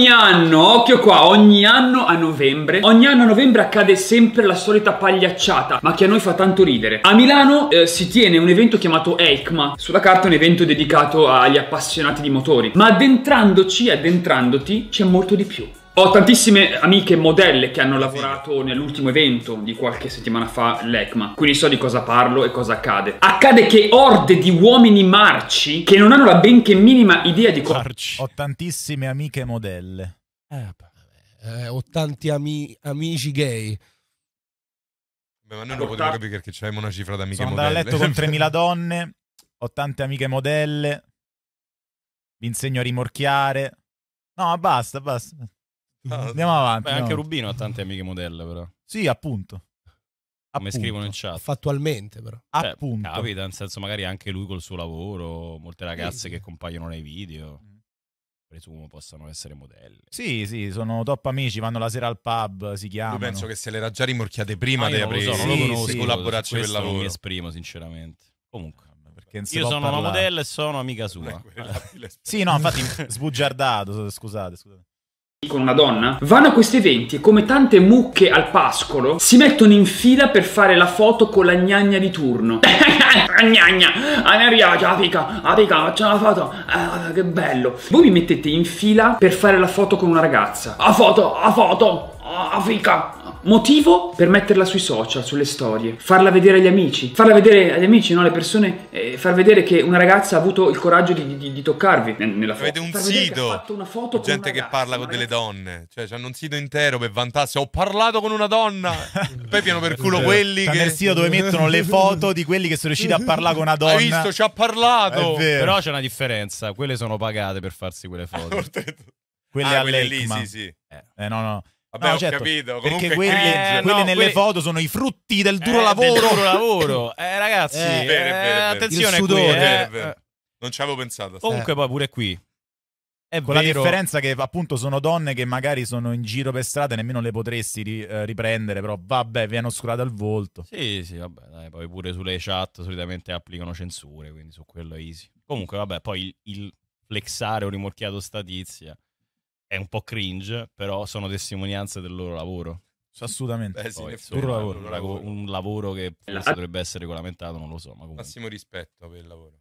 Ogni anno, occhio qua, ogni anno a novembre, ogni anno a novembre accade sempre la solita pagliacciata, ma che a noi fa tanto ridere. A Milano eh, si tiene un evento chiamato EICMA, sulla carta è un evento dedicato agli appassionati di motori, ma addentrandoci, addentrandoti, c'è molto di più. Ho tantissime amiche modelle che hanno lavorato nell'ultimo evento di qualche settimana fa, l'ECMA, quindi so di cosa parlo e cosa accade. Accade che orde di uomini marci che non hanno la benché minima idea di cosa... Ho tantissime amiche modelle. Eh, eh, ho tanti ami amici gay. Beh, ma noi non potremmo capire perché c'è una cifra d'amiche Sono modelle. Sono andato a letto con 3.000 donne, ho tante amiche modelle, vi insegno a rimorchiare. No, basta, basta. Ah, andiamo avanti. Beh, anche Rubino ha tante amiche modelle, però. Sì, appunto. Come appunto. scrivono in chat. Fattualmente, però. Cioè, appunto. Capita, nel senso, magari anche lui col suo lavoro, molte ragazze sì. che compaiono nei video. Mm. Presumo possano essere modelle. Sì, sì, sono top amici, vanno la sera al pub, si chiamano. Io penso che se le era già rimorchiate prima ah, di aprire. Non lo conosco, sì, collaborarci per lavoro. Non mi esprimo, sinceramente. Comunque. Io sono una modella e sono amica sua. Eh, sì, no, infatti sbugiardato, scusate, scusate con una donna? Vanno a questi eventi e come tante mucche al pascolo si mettono in fila per fare la foto con la gnagna di turno. gnagna, a me piace, apica, apica, facciamo la foto, ah, che bello. Voi vi mettete in fila per fare la foto con una ragazza. A foto, a foto, a fica, motivo per metterla sui social, sulle storie, farla vedere agli amici, farla vedere agli amici, no? Le persone, eh, far vedere che una ragazza ha avuto il coraggio di, di, di toccarvi nella foto. Avete un sito, fatto una foto con gente che parla con delle donne, cioè hanno un sito intero per vantarsi, ho parlato con una donna, poi piano per culo quelli che... Nel sito dove mettono le foto di quelli che sono riusciti a parlare con una donna. Hai visto, ci ha parlato! Però c'è una differenza, quelle sono pagate per farsi quelle foto. quelle ah, quelle lì, sì, sì. Eh, eh no, no. Vabbè, no, ho certo, capito. Comunque perché quelle, eh, quelle no, nelle quelli... foto sono i frutti del duro eh, lavoro. Del duro lavoro. Eh, ragazzi, eh, eh, vero, vero, vero. attenzione qui, eh, vero, eh. Non ci avevo pensato. Comunque poi pure qui. È con vero. la differenza che appunto sono donne che magari sono in giro per strada e nemmeno le potresti ri- riprendere, però vabbè, viene oscurato il volto. Sì, sì, vabbè, dai, poi pure sulle chat solitamente applicano censure, quindi su quello è easy. Comunque, vabbè, poi il, il flexare o rimorchiato statizia è un po' cringe, però sono testimonianze del loro lavoro. Assolutamente. Beh, sì, Poi, insomma, lavoro, un, lavoro. un lavoro che forse dovrebbe essere regolamentato, non lo so. Ma Massimo rispetto per il lavoro.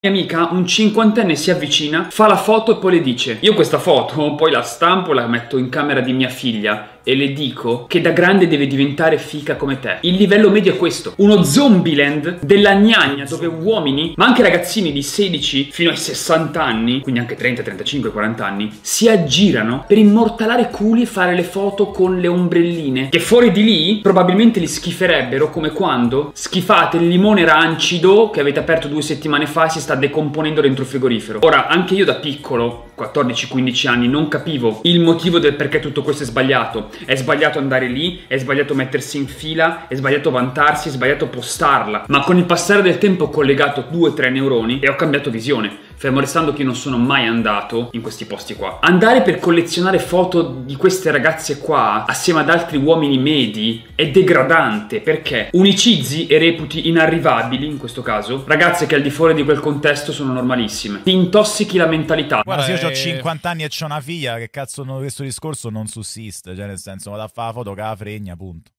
Mia amica, un cinquantenne, si avvicina, fa la foto e poi le dice: Io questa foto poi la stampo e la metto in camera di mia figlia e le dico che da grande deve diventare fica come te. Il livello medio è questo: uno zombieland della gnagna dove uomini, ma anche ragazzini di 16 fino ai 60 anni, quindi anche 30, 35, 40 anni, si aggirano per immortalare culi e fare le foto con le ombrelline. Che fuori di lì probabilmente li schiferebbero come quando schifate il limone rancido che avete aperto due settimane fa e si sta decomponendo dentro il frigorifero. Ora, anche io da piccolo 14-15 anni non capivo il motivo del perché tutto questo è sbagliato. È sbagliato andare lì, è sbagliato mettersi in fila, è sbagliato vantarsi, è sbagliato postarla. Ma con il passare del tempo ho collegato due o tre neuroni e ho cambiato visione fermo restando che io non sono mai andato in questi posti qua. Andare per collezionare foto di queste ragazze qua assieme ad altri uomini medi è degradante perché unicizzi e reputi inarrivabili in questo caso ragazze che al di fuori di quel contesto sono normalissime. Ti intossichi la mentalità. Guarda, se io ho 50 eh, anni e ho una figlia, che cazzo questo discorso non sussiste, cioè nel senso vado a fare la foto che la fregna, punto.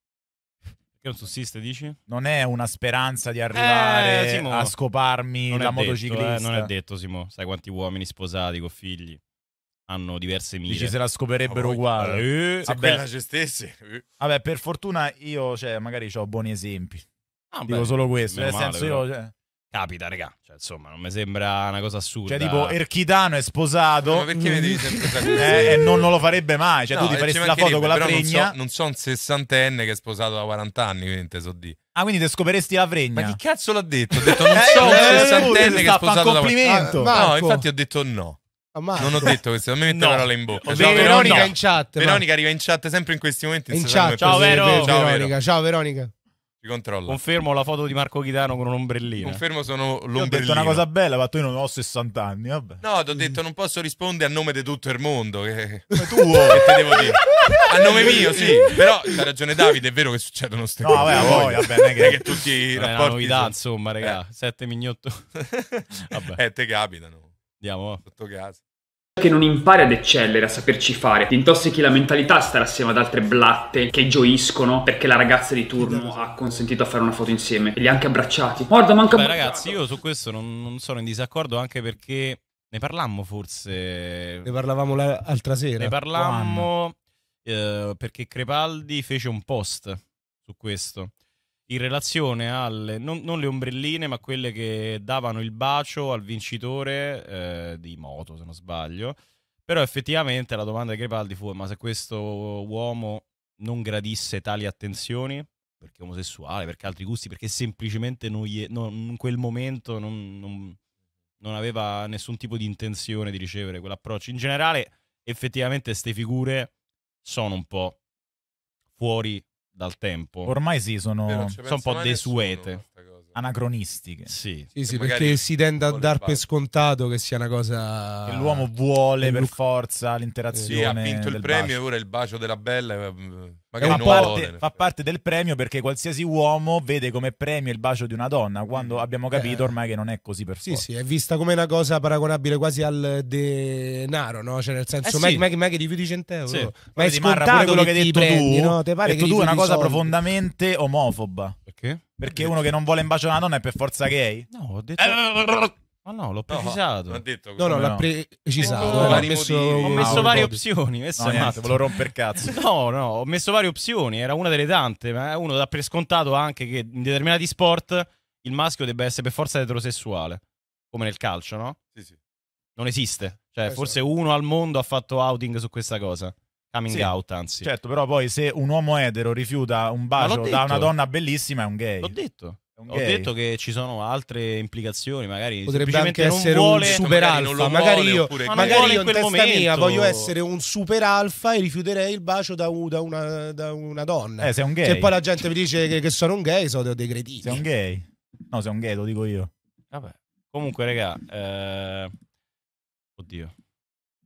Che non sussiste, dici? Non è una speranza di arrivare eh, a scoparmi non la eh, motociclista. eh, non è detto, Simo. Sai quanti uomini sposati con figli hanno diverse mire. Dici se la scoperebbero uguale. Eh, se vabbè. quella ci stessi. Eh. Vabbè, per fortuna io, cioè, magari ho buoni esempi. Ah, Dico beh, solo questo. Nel senso, male, io... Cioè... Capita, regà insomma, non mi sembra una cosa assurda. Cioè, tipo, Erchitano è sposato. Eh, ma perché mi devi sempre eh, E non, non, lo farebbe mai. Cioè, no, tu eh, ti faresti la foto con la fregna. Non so, non so un sessantenne che è sposato da 40 anni, quindi te so di. Ah, quindi te scoperesti la fregna. Ma chi cazzo l'ha detto? Ho detto, non eh, so un sessantenne che è sposato da 40 anni. No, infatti ho detto no. Ah, Marco. Non ho detto questo, non mi metto no. parole in bocca. Cioè, ciao, Veronica no. in chat. Veronica Marco. arriva in chat sempre in questi momenti. In chat. Ciao, Vero. ciao, Veronica. Ciao, Veronica. Ci controlla. Confermo la foto di Marco Chitano con un ombrellino. Confermo sono l'ombrellino. Io ho detto una cosa bella, ma tu non ho 60 anni, vabbè. No, ti ho detto non posso rispondere a nome di tutto il mondo. Che... Ma tu che te devo dire? A nome mio, sì. Però c'ha ragione Davide, è vero che succedono ste no, cose. No, vabbè, poi, vabbè, non è che, non è che tutti i rapporti... È una novità, sono... insomma, regà. Eh. 7 mignotto. vabbè. Eh, te capitano. Andiamo. Sotto casa che non impari ad eccellere, a saperci fare, ti intossichi la mentalità a stare assieme ad altre blatte che gioiscono perché la ragazza di turno ha consentito a fare una foto insieme e li ha anche abbracciati. Guarda, manca Beh, ragazzi, io su questo non, non sono in disaccordo anche perché ne parlammo forse. Ne parlavamo l'altra sera. Ne parlammo eh, perché Crepaldi fece un post su questo in relazione alle, non, non, le ombrelline, ma quelle che davano il bacio al vincitore eh, di moto, se non sbaglio. Però effettivamente la domanda di Crepaldi fu, ma se questo uomo non gradisse tali attenzioni, perché omosessuale, perché altri gusti, perché semplicemente non gli, non, in quel momento non, aveva nessun tipo di intenzione di ricevere quell'approccio. In generale, effettivamente queste figure sono un po' fuori dal tempo. Ormai sì, sono, cioè, sono un po' desuete. Anacronistiche. Sì, sì, sì perché si tende a dar per scontato che sia una cosa che l'uomo vuole per forza l'interazione. Sì, ha vinto il premio e ora il bacio della bella eh, Magari fa, parte, fa parte del premio perché qualsiasi uomo vede come premio il bacio di una donna, quando mm. abbiamo capito eh. ormai che non è così per Sì, forza. sì, è vista come una cosa paragonabile quasi al denaro, no? Cioè nel senso, eh sì. ma, ma, di che rifiuti 100 euro? Sì. Ma è scontato quello che hai detto prendi, tu, no? Te pare detto che tu è una cosa soldi. profondamente omofoba. Perché? Perché uno che non vuole un bacio a una donna è per forza gay? No, ho detto... Eh, ma ah, no, l'ho precisato. No, detto no, no, l'ha precisato. Eh, ho, messo, ho messo varie opzioni. Messo no, volevo esatto. romper cazzo. no, no, ho messo varie opzioni. Era una delle tante, ma uno dà per scontato anche che in determinati sport il maschio debba essere per forza eterosessuale, come nel calcio, no? Sì, sì. Non esiste. Cioè, esatto. forse uno al mondo ha fatto outing su questa cosa. Coming sì, out, anzi. Certo, però poi se un uomo etero rifiuta un bacio da una donna bellissima è un gay. L'ho detto. Ho gay. detto che ci sono altre implicazioni, magari potrebbe anche essere vuole, un super alfa, magari, io, magari io, magari io in testa momento. mia voglio essere un super alfa e rifiuterei il bacio da, da, una, da una, donna. Eh, sei un gay. Se poi la gente mi dice che, che sono un gay, sono dei cretini. Sei un gay. No, sei un gay, lo dico io. Vabbè. Comunque, raga, eh... oddio.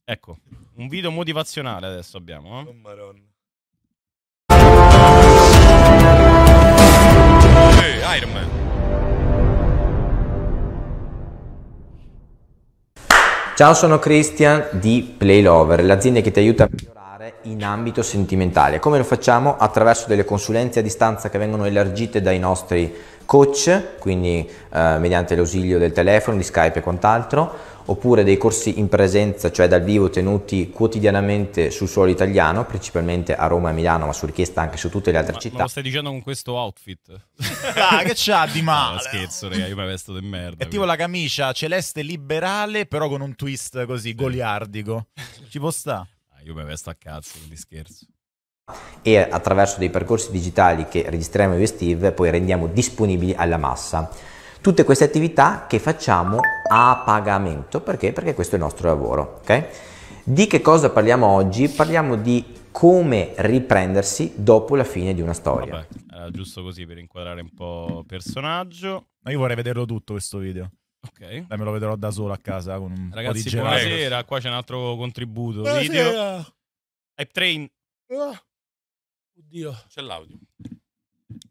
Ecco, un video motivazionale adesso abbiamo, eh? Oh, Madonna. Iron Man. Ciao, sono Christian di Playlover, l'azienda che ti aiuta a migliorare in ambito sentimentale. Come lo facciamo? Attraverso delle consulenze a distanza che vengono elargite dai nostri coach, quindi eh, mediante l'ausilio del telefono, di Skype e quant'altro, oppure dei corsi in presenza, cioè dal vivo tenuti quotidianamente sul suolo italiano, principalmente a Roma e Milano, ma su richiesta anche su tutte le altre ma, città. Ma lo stai dicendo con questo outfit? ah, che c'ha di male? No, scherzo, raga, io mi vesto di merda. È tipo la camicia celeste liberale, però con un twist così goliardico. Ci può sta? Ah, io mi vesto a cazzo, quindi scherzo e attraverso dei percorsi digitali che registriamo io e Steve poi rendiamo disponibili alla massa. Tutte queste attività che facciamo a pagamento, perché? Perché questo è il nostro lavoro, ok? Di che cosa parliamo oggi? Parliamo di come riprendersi dopo la fine di una storia. Vabbè, giusto così per inquadrare un po' il personaggio. Ma io vorrei vederlo tutto questo video. Ok. Dai, me lo vedrò da solo a casa con un Ragazzi, po' di buonasera, qua c'è un altro contributo buonasera. video. Hype Train. Ah. Oddio. C'è l'audio.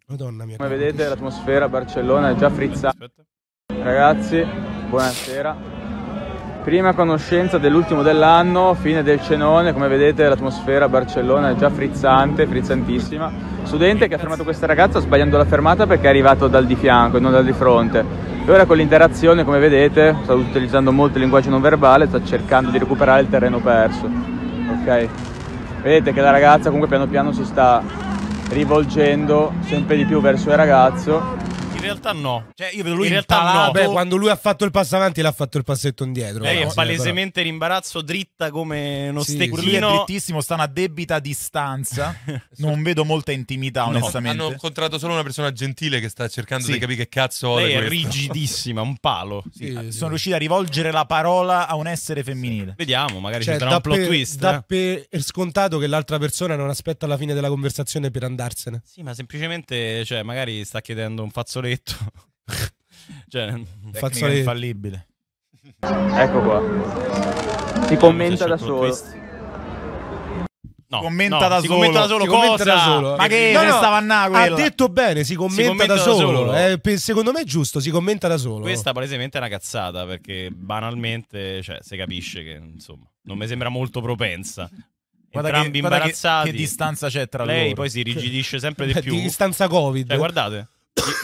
Madonna mia. Come vedete l'atmosfera a Barcellona è già frizzata. aspetta. Ragazzi, buonasera. Prima conoscenza dell'ultimo dell'anno, fine del cenone, come vedete l'atmosfera a Barcellona è già frizzante, frizzantissima. Studente che ha fermato questa ragazza sbagliando la fermata perché è arrivato dal di fianco e non dal di fronte. E ora con l'interazione, come vedete, sta utilizzando molto il linguaggio non verbale, sta cercando di recuperare il terreno perso. Ok? vedete che la ragazza comunque piano piano si sta rivolgendo sempre di più verso il ragazzo realtà no. Cioè, io vedo lui in realtà impalato. no. Beh, quando lui ha fatto il passo avanti, l'ha fatto il passetto indietro. Lei è palesemente in imbarazzo, dritta come uno sì, stecurino. Sì, è drittissimo, sta a debita distanza. non vedo molta intimità, no, onestamente. Hanno incontrato solo una persona gentile che sta cercando sì. di capire che cazzo Lei è questo. rigidissima, un palo. Sì, sì, sono riusciti a rivolgere la parola a un essere femminile. Vediamo, magari cioè, ci sarà un plot per, twist. Da eh? per scontato che l'altra persona non aspetta la fine della conversazione per andarsene. Sì, ma semplicemente, cioè, magari sta chiedendo un fazzoletto fazzoletto. cioè, fazzoletto infallibile. Ecco qua. Si cioè, commenta cioè, da solo. Twist. No, commenta, no, da, si solo. commenta da solo. Si commenta da solo. Ma che no, no, stava a Ha detto bene, si commenta, si commenta da, da, solo. solo. Eh, secondo me è giusto, si commenta da solo. Questa palesemente è una cazzata perché banalmente, cioè, si capisce che insomma, non mi sembra molto propensa. Guarda Entrambi che, imbarazzati. che, che, distanza c'è tra lei Lei poi si rigidisce sempre di cioè, più. Di distanza Covid. Cioè, guardate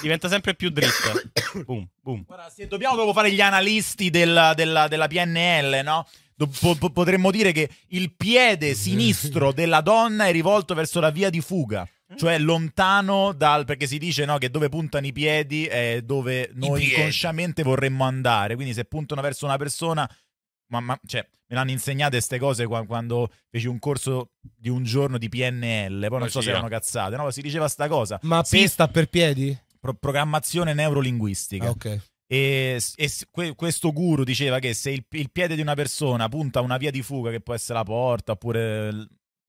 diventa sempre più dritto. boom, boom. Guarda, se dobbiamo proprio fare gli analisti della, della, della PNL, no? potremmo dire che il piede sinistro della donna è rivolto verso la via di fuga. Mm. Cioè lontano dal... perché si dice no, che dove puntano i piedi è dove noi inconsciamente vorremmo andare. Quindi se puntano verso una persona... Ma, ma, cioè, me l'hanno insegnate queste cose quando, quando, feci un corso di un giorno di PNL, poi non oh, so se erano cazzate, no? Si diceva sta cosa. Ma se... pista per piedi? Pro programmazione neurolinguistica. Ah, ok. E, e que questo guru diceva che se il, il, piede di una persona punta a una via di fuga, che può essere la porta oppure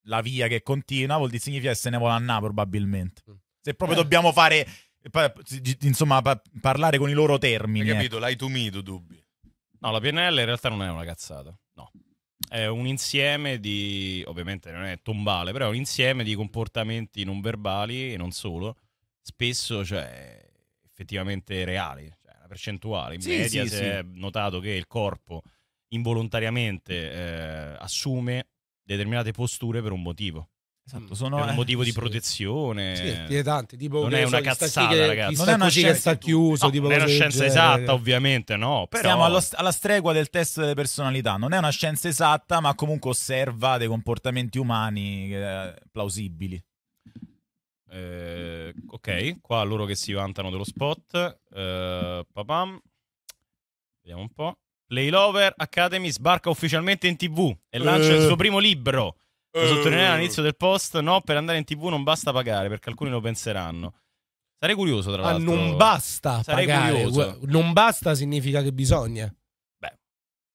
la via che continua, vuol dire significa che se ne vuole andare probabilmente. Mm. Se proprio eh. dobbiamo fare, insomma, pa parlare con i loro termini. Hai capito? Ecco. L'hai tu mi tu dubbi. No, la PNL in realtà non è una cazzata. No. È un insieme di, ovviamente non è tombale, però è un insieme di comportamenti non verbali e non solo, spesso cioè, effettivamente reali, cioè una percentuale. In sì, media sì, si sì. è notato che il corpo involontariamente eh, assume determinate posture per un motivo. Esatto, mm. sono, è un eh, motivo eh, di protezione. Sì, sì tanti, tipo, non è una cazzata, ragazzi. Non è una scienza che No, non è una scienza esatta, ovviamente, no. Però... Siamo allo, alla stregua del test delle personalità. Non è una scienza esatta, ma comunque osserva dei comportamenti umani eh, plausibili. Eh, ok, qua loro che si vantano dello spot. Eh, papam. Vediamo un po'. Playlover Academy sbarca ufficialmente in tv e lancia il eh. suo primo libro. Lo sottolineare eh. all'inizio del post, no, per andare in tv non basta pagare, perché alcuni lo penseranno. Sarei curioso, tra ah, l'altro. Ma non basta Sarei pagare. Curioso. Non basta significa che bisogna. Beh,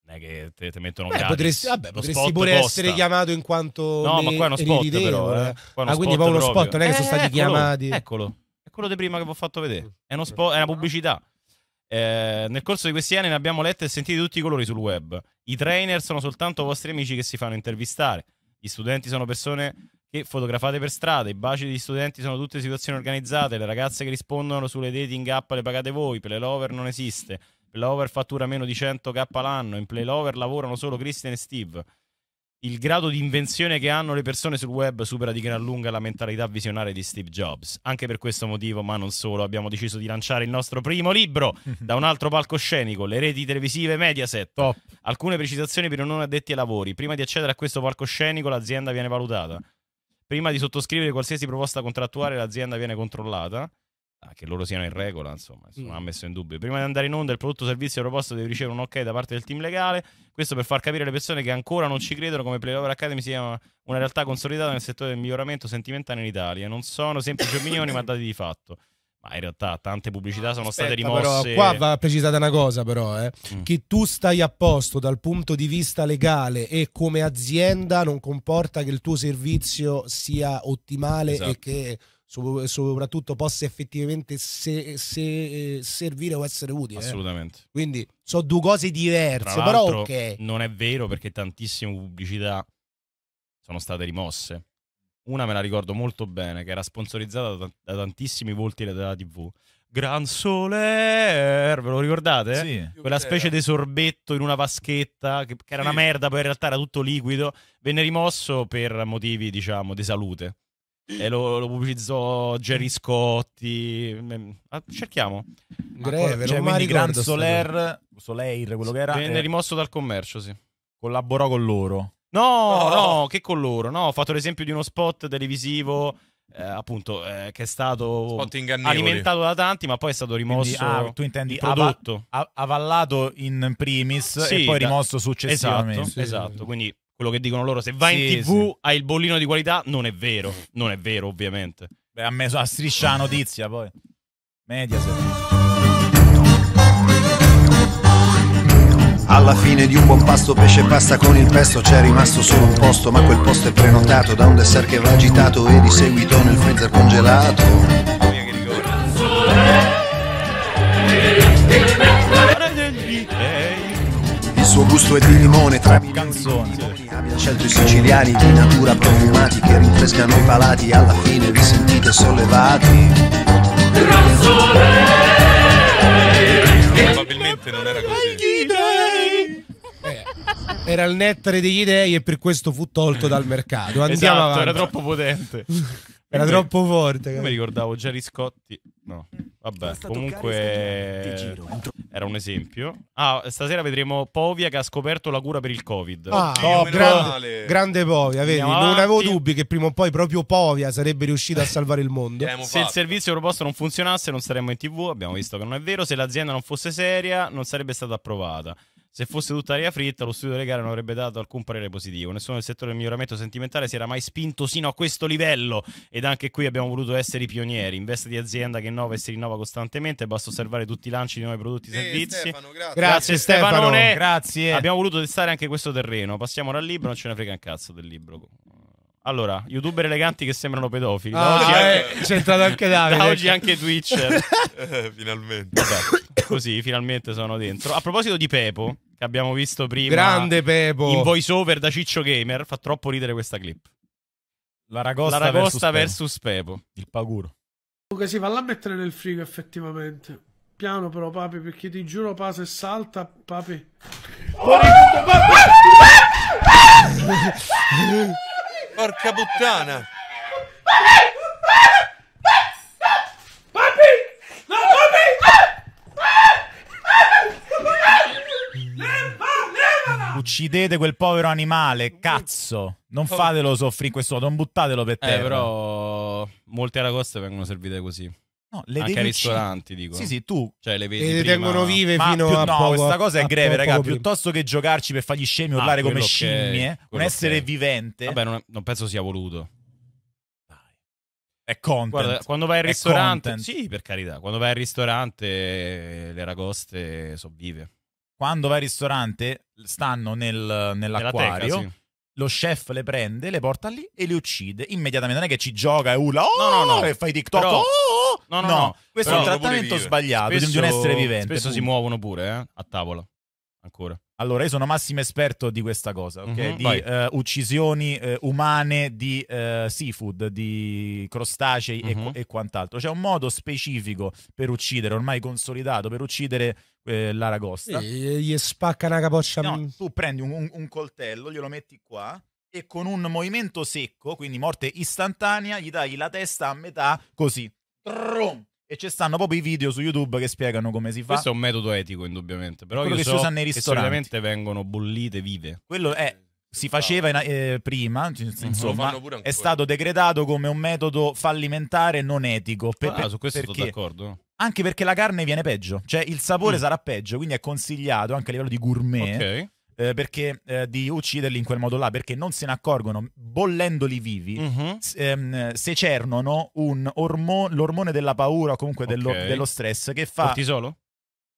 non è che te, te mettono Beh, gratis. Potresti, vabbè, potresti pure costa. essere chiamato in quanto... No, ma qua è uno spot però. Eh. Uno ah, quindi poi uno spot, non è che sono eh, stati eccolo, chiamati... Eccolo, è quello di prima che vi ho fatto vedere. È, uno spot, è una pubblicità. Eh, nel corso di questi anni ne abbiamo lette e sentite tutti i colori sul web. I trainer sono soltanto vostri amici che si fanno intervistare. Gli studenti sono persone che fotografate per strada, i baci degli studenti sono tutte situazioni organizzate, le ragazze che rispondono sulle dating app le pagate voi, per le lover non esiste, per la over fattura meno di 100k l'anno, in play lover lavorano solo Christian e Steve il grado di invenzione che hanno le persone sul web supera di gran lunga la mentalità visionaria di Steve Jobs. Anche per questo motivo, ma non solo, abbiamo deciso di lanciare il nostro primo libro da un altro palcoscenico, le reti televisive Mediaset. Top. Alcune precisazioni per i non addetti ai lavori. Prima di accedere a questo palcoscenico l'azienda viene valutata. Prima di sottoscrivere qualsiasi proposta contrattuale l'azienda viene controllata. Ah, che loro siano in regola, insomma, non mm. ha messo in dubbio. Prima di andare in onda, il prodotto o servizio proposto deve ricevere un ok da parte del team legale. Questo per far capire alle persone che ancora non ci credono come Playover Academy sia una realtà consolidata nel settore del miglioramento sentimentale in Italia. Non sono semplici opinioni, ma dati di fatto. Ma in realtà tante pubblicità sono Aspetta, state rimosse. Però, qua va precisata una cosa, però, eh, mm. che tu stai a posto dal punto di vista legale e come azienda non comporta che il tuo servizio sia ottimale esatto. e che soprattutto possa effettivamente se, se, eh, servire o essere utile. Eh. Assolutamente. Eh? Quindi sono due cose diverse, però ok. Non è vero perché tantissime pubblicità sono state rimosse. Una me la ricordo molto bene, che era sponsorizzata da, tantissimi volti della TV. Gran Soler, eh, ve lo ricordate? Sì. Quella specie di sorbetto in una vaschetta, che, che era sì. una merda, poi in realtà era tutto liquido, venne rimosso per motivi, diciamo, di salute e lo, lo, pubblicizzò Jerry Scotti. Mm, ah, cerchiamo. Greve, cioè, quindi Gran Soler, Soleir, quello che era. Venne eh, rimosso dal commercio, sì. Collaborò con loro. No, no, no, che con loro. No, ho fatto l'esempio di uno spot televisivo. Eh, appunto, eh, che è stato alimentato da tanti, ma poi è stato rimosso. Quindi, ah, tu intendi prodotto. Av- avallato in primis sì, e poi rimosso successivamente. Esatto, sì, esatto. Sì. quindi quello che dicono loro, se vai sì, in tv sì. hai il bollino di qualità, non è vero, non è vero ovviamente. Beh, ha messo a striscia la notizia poi. Mediaset. Alla fine di un buon pasto pesce e pasta con il pesto c'è rimasto solo un posto, ma quel posto è prenotato da un dessert che va agitato e di seguito nel freezer congelato. Oh, suo gusto è di limone Tra i canzoni abbia scelto i siciliani di natura profumati Che rinfrescano i palati Alla fine vi sentite sollevati Probabilmente non era così era il nettare degli dei e per questo fu tolto dal mercato. Andiamo esatto, avanti. era troppo potente. Era troppo forte. Io mi ricordavo Jerry Scotti. No, mm. vabbè, comunque era un esempio. Ah, stasera vedremo Povia che ha scoperto la cura per il Covid. Ah, Oddio, oh, grande, grande, Povia, vedi? non avanti. avevo dubbi che prima o poi proprio Povia sarebbe riuscita a salvare il mondo. Eh, se il servizio proposto non funzionasse non saremmo in TV, abbiamo visto che non è vero, se l'azienda non fosse seria non sarebbe stata approvata. Se fosse tutta aria fritta, lo studio delle gare non avrebbe dato alcun parere positivo. Nessuno del settore del miglioramento sentimentale si era mai spinto sino a questo livello. Ed anche qui abbiamo voluto essere i pionieri. In veste di azienda che innova e si rinnova costantemente, basta osservare tutti i lanci di nuovi prodotti e eh, servizi. Stefano, grazie. grazie Stefano. Grazie. Abbiamo voluto testare anche questo terreno. Passiamo ora al libro, non ce ne frega un cazzo del libro. Allora, youtuber eleganti che sembrano pedofili. Ah, da oggi, eh, anche... Anche Davide, da oggi anche Twitch. Eh, finalmente. Vabbè, così, finalmente sono dentro. A proposito di Pepo, che abbiamo visto prima. Grande Pepo. In voiceover da Ciccio Gamer. Fa troppo ridere questa clip. La Ragosta, la Ragosta versus, Pepo. versus, Pepo. Il paguro. Luca, si va a mettere nel frigo effettivamente. Piano però, papi, perché ti giuro, pa, se salta, papi... Oh! Oh! Oh! Porca puttana! Uccidete quel povero animale, cazzo! Non fatelo soffrire in questo modo, non buttatelo per eh, terra. Eh, però molte aragoste vengono servite così. No, le Anche ai ristoranti, dico. Sì, sì, tu. Cioè, le vedi. Le prima... tengono vive ma fino più, a. No, poco, questa cosa è greve, raga. Piuttosto che giocarci per fargli scemi, e urlare ah, come scimmie, un essere che... vivente. Vabbè, non, non penso sia voluto. È content. Guarda, quando vai al ristorante, sì, per carità, quando vai al ristorante le ragoste sono vive. Quando vai al ristorante stanno nel, nell'acquario. Nella teca, sì lo chef le prende, le porta lì e le uccide immediatamente. Non è che ci gioca e urla oh, no, no, no. e fai TikTok. Però, oh, no, no, no, questo però è un trattamento sbagliato spesso, di un essere vivente. Spesso pure. si muovono pure eh? a tavola. Ancora. Allora, io sono massimo esperto di questa cosa, ok? Mm-hmm, di uh, uccisioni uh, umane di uh, seafood, di crostacei mm-hmm. e, mhm. qu- e, quant'altro. C'è un modo specifico per uccidere, ormai consolidato, per uccidere eh, l'aragosta. E gli spacca una capoccia. No, mm. tu prendi un, un, un coltello, glielo metti qua e con un movimento secco, quindi morte istantanea, gli dai la testa a metà così. Trum! E ci stanno proprio i video su YouTube che spiegano come si fa. Questo è un metodo etico, indubbiamente. Però quello io che so si usa nei ristoranti. solitamente vengono bollite vive. Quello è si faceva in, eh, prima, mhm. insomma, è stato decretato come un metodo fallimentare non etico. Per, ah, su questo perché, sono d'accordo. Anche perché la carne viene peggio, cioè il sapore mm. sarà peggio, quindi è consigliato anche a livello di gourmet. Ok eh, perché, eh, di ucciderli in quel modo là, perché non se ne accorgono, bollendoli vivi, mm-hmm. s- ehm, secernono ormo- l'ormone della paura o comunque dello, dello stress che fa... Cortisolo?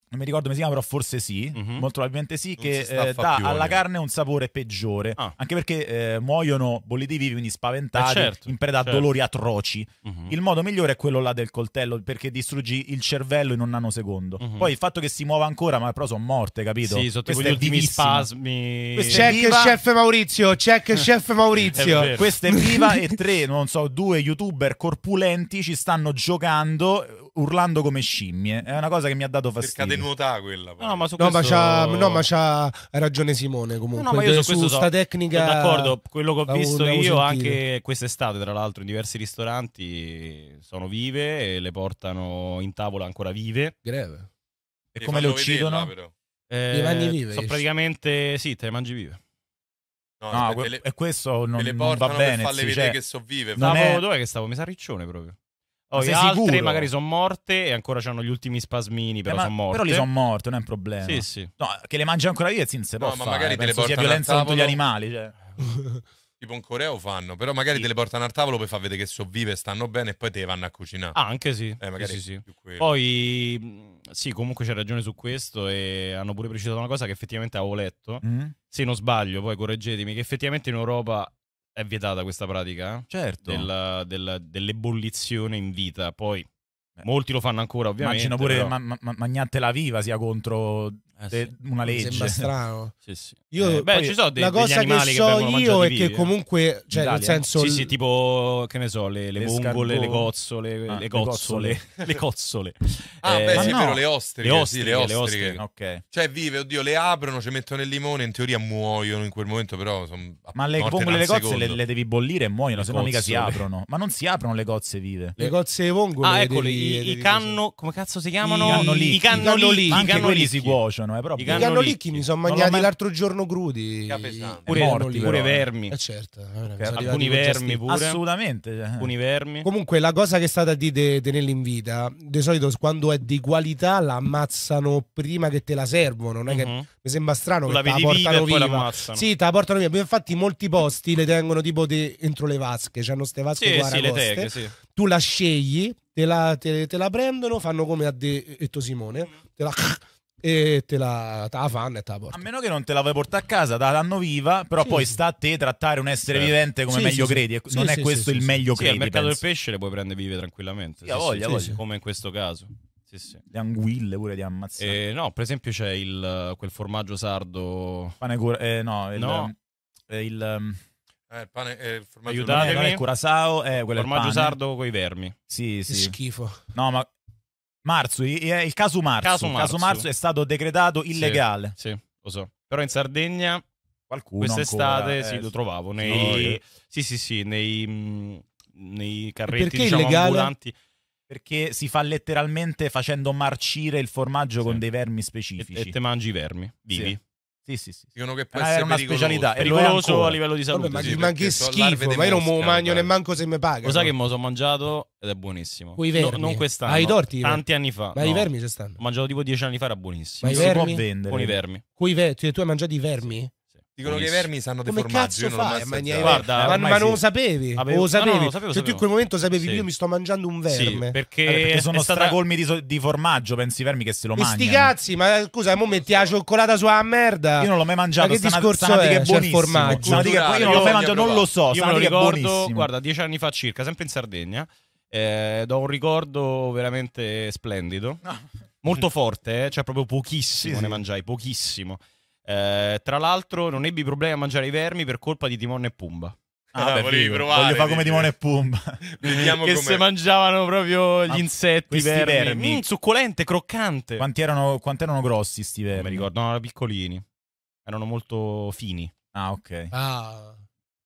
non mi ricordo come si chiama, però forse sì, mm-hmm. molto probabilmente sì, non che eh, dà più, alla eh. carne un sapore peggiore, ah. anche perché eh, muoiono bolliti vivi, quindi spaventati, eh, certo, in preda certo. a dolori atroci. Mm-hmm. Il modo migliore è quello là del coltello, perché distruggi il cervello in un nanosecondo. Mm-hmm. Poi il fatto che si muova ancora, ma però sono morte, capito? Sì, sotto questi ultimi spasmi. Questa check viva... chef Maurizio, check chef Maurizio. Questa è viva e tre, non so, due youtuber corpulenti ci stanno giocando urlando come scimmie. È una cosa che mi ha dato fastidio. Perché nuotare quella. No, ma su no, questo... ma no, ma c'ha ragione Simone comunque. No, no ma io su questa so, tecnica... Sono d'accordo, quello che ho visto io sentire. anche quest'estate, tra l'altro, in diversi ristoranti sono vive e le portano in tavola ancora vive. Greve. E, come le uccidono? Vederla, eh, le mangi vive. Sono praticamente, sì, te le mangi vive. No, no aspetta, le, e questo non, le non va bene. Per farle sì, vedere cioè, che sono vive. Stavo, è... Dov'è che stavo? Mi sa riccione proprio. Oh, le altre sicuro? magari sono morte e ancora hanno gli ultimi spasmini, però eh, sono morte. Però li sono morte, non è un problema. Sì, sì. No, che le mangi ancora io e se no, può ma fare. magari te le portano violenza contro gli animali, cioè. tipo in Corea lo fanno, però magari sì. te le portano al tavolo per far vedere che sovvive, e stanno bene e poi te le vanno a cucinare. Ah, anche sì. Eh, magari sì, sì. Poi sì, comunque c'è ragione su questo e hanno pure precisato una cosa che effettivamente avevo letto. Mm. Se non sbaglio, poi correggetemi, che effettivamente in Europa è vietata questa pratica? Eh? Certo. Del, del, dell'ebollizione in vita. Poi Molti lo fanno ancora, ovviamente. Immagino pure però... ma- ma- Magnatela Viva sia contro eh sì. una legge. Sembra strano. sì, sì. Io, eh, beh, ci sono dei, la cosa che so che io è che eh. comunque, cioè, nel senso. Sì, sì, tipo, che ne so, le, le, le vongole, scargol... le cozzole, ah, le cozzole, le cozzole. ah, eh, beh, sì, no. è le ostriche. Le ostriche, sì, le ostriche. Le ostriche. Okay. Cioè, vive, oddio, le aprono, ci mettono il limone, in teoria muoiono in quel momento, però. Ma le vongole, le cozze le, devi bollire e muoiono, se no mica si aprono. Ma non si aprono le cozze vive. Le cozze e vongole. Ah, ecco, i, i canno, come cazzo si chiamano? I cannolicchi. I cannolicchi. Anche cannolicchi. quelli si cuociono, eh, però. I cannolicchi mi sono mangiati mai... l'altro giorno crudi. Pure, morti, pure eh. vermi. Eh, certo. Eh, alcuni vermi pure. Assolutamente. Eh. Alcuni vermi. Comunque la cosa che è stata di tenerli in vita di solito quando è di qualità la ammazzano prima che te la servono, non è che mhm. mi sembra strano che te la portano via. Sì, te la portano via. Infatti molti posti le tengono tipo entro le vasche, c'hanno ste vasche sì, qua sì, le teche, sì. tu la scegli te la, te, te la, prendono, fanno come ha detto Simone, te la, e te la, te la fanno e te la portano. A meno che non te la vuoi portare a casa, te la danno viva, però sì, poi sì. sta a te trattare un essere sì. Certo. vivente come meglio credi. non è questo il meglio credi. il mercato penso. del pesce le puoi prendere vive tranquillamente. Sì, voglia, voglia. Come in questo caso. Sì, sì. Le anguille pure di ammazzare. Eh, no, per esempio c'è il, quel formaggio sardo. Pane cura, eh, no, il, no. Eh, il um, eh, il pane eh, eh, è il formaggio Aiutatemi. Eh, non è curasao, è quello formaggio sardo con i vermi. Sì, sì. Che schifo. No, ma Marzu, il caso Marzu, caso Marzu. Caso Marzu è stato decretato illegale. Sì, sì, lo so. Però in Sardegna qualcuno quest'estate ancora, sì, eh, lo trovavo nei Sì, sì, sì, nei mm, nei carretti diciamo, illegale? ambulanti. Perché si fa letteralmente facendo marcire il formaggio sì. con dei vermi specifici. E, e te mangi i vermi vivi. Sì. Sì, sì, sì. Dicono che può ah, essere una specialità. È pericoloso a livello di salute. Vabbè, ma, sì, ma che schifo, ma io non me lo mangio nemmeno se mi paga. Lo sai che me lo sono mangiato ed è buonissimo. Quei vermi. No, non quest'anno. Ah, i torti? Tanti anni fa. Ma no. i vermi ci stanno. Ho mangiato tipo dieci anni fa, era buonissimo. Ma i vermi? si può vendere. Con i vermi. Ve- cioè, tu hai mangiato i vermi? Dicono che i vermi sanno dei Come formaggi. Cazzo io non fai? Ma, niente, guarda, ma, ma non lo sapevi. Avevo, lo sapevi. No, no, lo sapevo, cioè, sapevo. tu in quel momento sapevi sì. io mi sto mangiando un verme. Sì, perché, perché sono stata... stracolmi di, so di, formaggio. Pensi i vermi che se lo mangiano. Sti cazzi, ma scusa, mo metti la cioccolata sulla merda. Io non l'ho mai mangiato. Ma che stanno, discorso stanno è? Che è formaggio. io non l'ho mai mangiato, non lo so. Io me lo ricordo, guarda, dieci anni fa circa, sempre in Sardegna. Eh, do un ricordo veramente splendido. Molto forte, eh, cioè proprio pochissimo ne mangiai, pochissimo. Eh, tra l'altro, non ebbi problemi a mangiare i vermi per colpa di Timone e Pumba. Ah, ah volevi provare. Voglio fare come Timone e eh. Pumba. Vediamo che se mangiavano proprio gli ah, insetti, i vermi. vermi. Mm, succolente, croccante. Quanti erano, quanti erano grossi sti vermi? Non mi ricordo, no, erano piccolini. Erano molto fini. Ah, ok. Ah.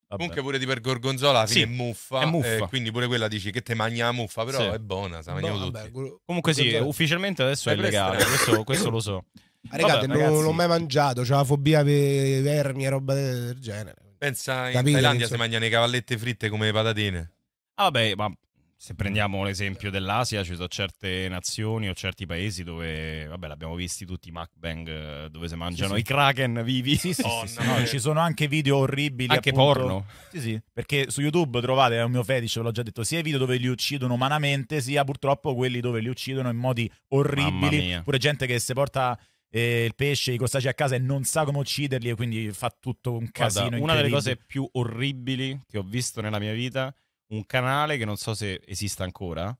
Vabbè. Comunque pure di per gorgonzola sì, è muffa, è muffa. Eh, quindi pure quella dici che te mangia la muffa, però sì. è buona, sa, mangiamo boh, tutti. Vabbè, Comunque sì, ufficialmente adesso è, è questo, questo lo so. Ah, regate, Vabbè, non l'ho mai mangiato, c'è la fobia per i vermi e roba del genere. Pensa in Capite, Thailandia si mangiano le cavallette fritte come le patatine. Ah, vabbè, ma se prendiamo l'esempio dell'Asia, ci sono certe nazioni o certi paesi dove, vabbè, l'abbiamo visti tutti i mukbang eh, dove si mangiano sì, sì. i kraken vivi. Sì, sì, oh, sì, no, no. ci sono anche video orribili. Anche appunto. porno. Sì, sì, perché su YouTube trovate, è un mio fetice, l'ho già detto, sia i video dove li uccidono umanamente, sia purtroppo quelli dove li uccidono in modi orribili. Pure gente che si porta e il pesce, i costaci a casa e non sa come ucciderli e quindi fa tutto un casino. Guarda, una delle cose più orribili che ho visto nella mia vita, un canale che non so se esista ancora,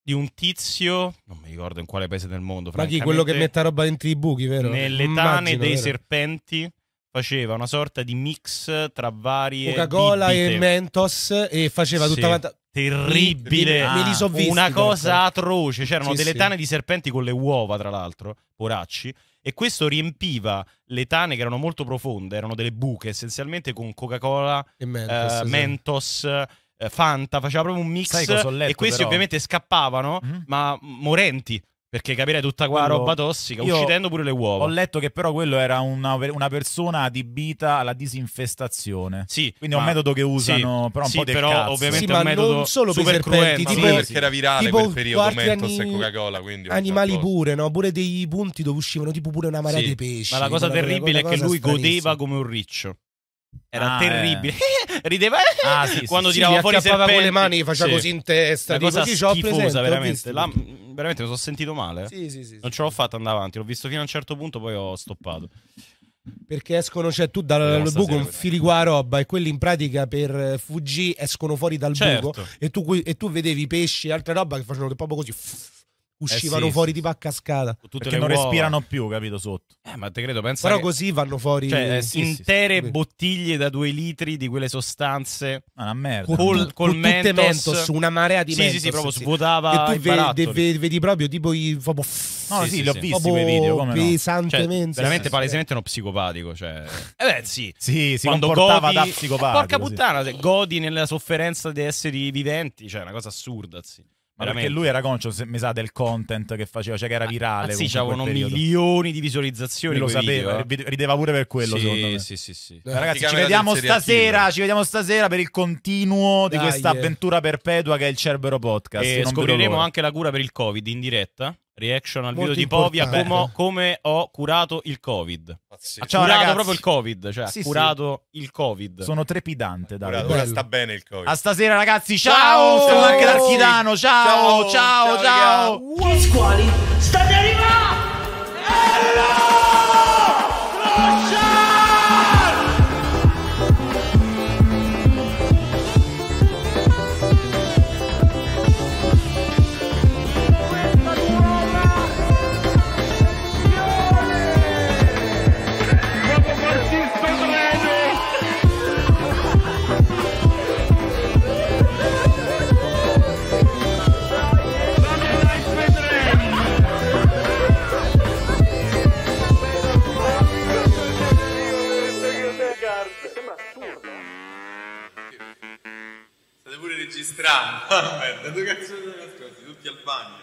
di un tizio, non mi ricordo in quale paese del mondo. Ma chi, quello che mette roba dentro i buchi, vero? Nelle Immagino, tane dei vero? serpenti faceva una sorta di mix tra varie Coca-Cola bibite. e Mentos e faceva tutta sì. quanta terribile, ah, me li so visti, una cioè. cosa atroce. C'erano sì, delle sì. tane di serpenti con le uova, tra l'altro, poracci. E questo riempiva le tane che erano molto profonde, erano delle buche essenzialmente con Coca-Cola, Mentos, eh, sì. Eh, Fanta, faceva proprio un mix. Sai cosa ho letto, e questi però? ovviamente scappavano, mm-hmm. ma morenti. Perché capirei tutta quella quello... roba tossica, uccidendo pure le uova. Ho letto che però quello era una, una persona adibita alla disinfestazione. Sì. Quindi è un metodo che usano, sì, però un sì, po' del però cazzo. ovviamente sì, è un metodo non solo super cruel, tipo, perché era virale tipo quel periodo Mentos ani... e Coca-Cola, quindi Animali pure, no? Pure dei punti dove uscivano tipo pure una marea di pesci. Ma la cosa terribile è che lui godeva come un riccio. Era ah, terribile. Eh. Rideva eh. ah, sì, sì, quando sì, tirava fuori serpenti. con le mani, faceva così in testa. Una cosa schifosa, veramente. La, veramente mi sono sentito male. Eh. Sì, sì, sì. non ce l'ho fatta andare avanti. L'ho visto fino a un certo punto, poi ho stoppato. Perché escono, cioè tu dal, dal buco infili qua roba e quelli in pratica per eh, fuggire escono fuori dal certo. buco e tu, e tu vedevi pesci e altre roba che facevano proprio così uscivano eh sì, fuori sì. tipo a cascata. Perché non uova. respirano più, capito, sotto. Eh, ma te credo, pensa Però che... così vanno fuori... Cioè, eh, sì, intere bottiglie da due litri di quelle sostanze. Ma una merda. Col, col con mentos. mentos. una marea di sì, mentos. Sì, sì, proprio svuotava E tu vedi, vedi, vedi proprio tipo... I, proprio no, sì, sì, li ho visti quei video, come cioè, Pesantemente. Cioè, veramente palesemente uno psicopatico, cioè... Eh beh, sì. Sì, si Quando comportava godi... da psicopatico. Porca puttana, godi nella sofferenza di esseri viventi, cioè, una cosa assurda, sì. Veramente. Perché lui era conscio, mi sa, del content che faceva, cioè che era ah, ah, virale. Ah, sì, c'avevano milioni di visualizzazioni. Lui lo sapeva, eh. rideva pure per quello, sì, secondo me. Sì, sì, sì. Beh, ragazzi, ci vediamo stasera, ci vediamo stasera per il continuo Dai, di questa yeah. avventura perpetua che è il Cerbero Podcast. E scopriremo anche la cura per il Covid in diretta reaction al Molto video di Povia come, come, ho curato il covid Pazzesco. Cioè, curato ragazzi. proprio il covid cioè sì, curato sì. il covid sono trepidante dai. ora sta bene il covid a stasera ragazzi ciao, ciao! sono anche da ciao ciao ciao, ciao, squali state arrivando Ello! Crociato! registrando. Aspetta, dove cazzo sono nascosti? Tutti al bagno.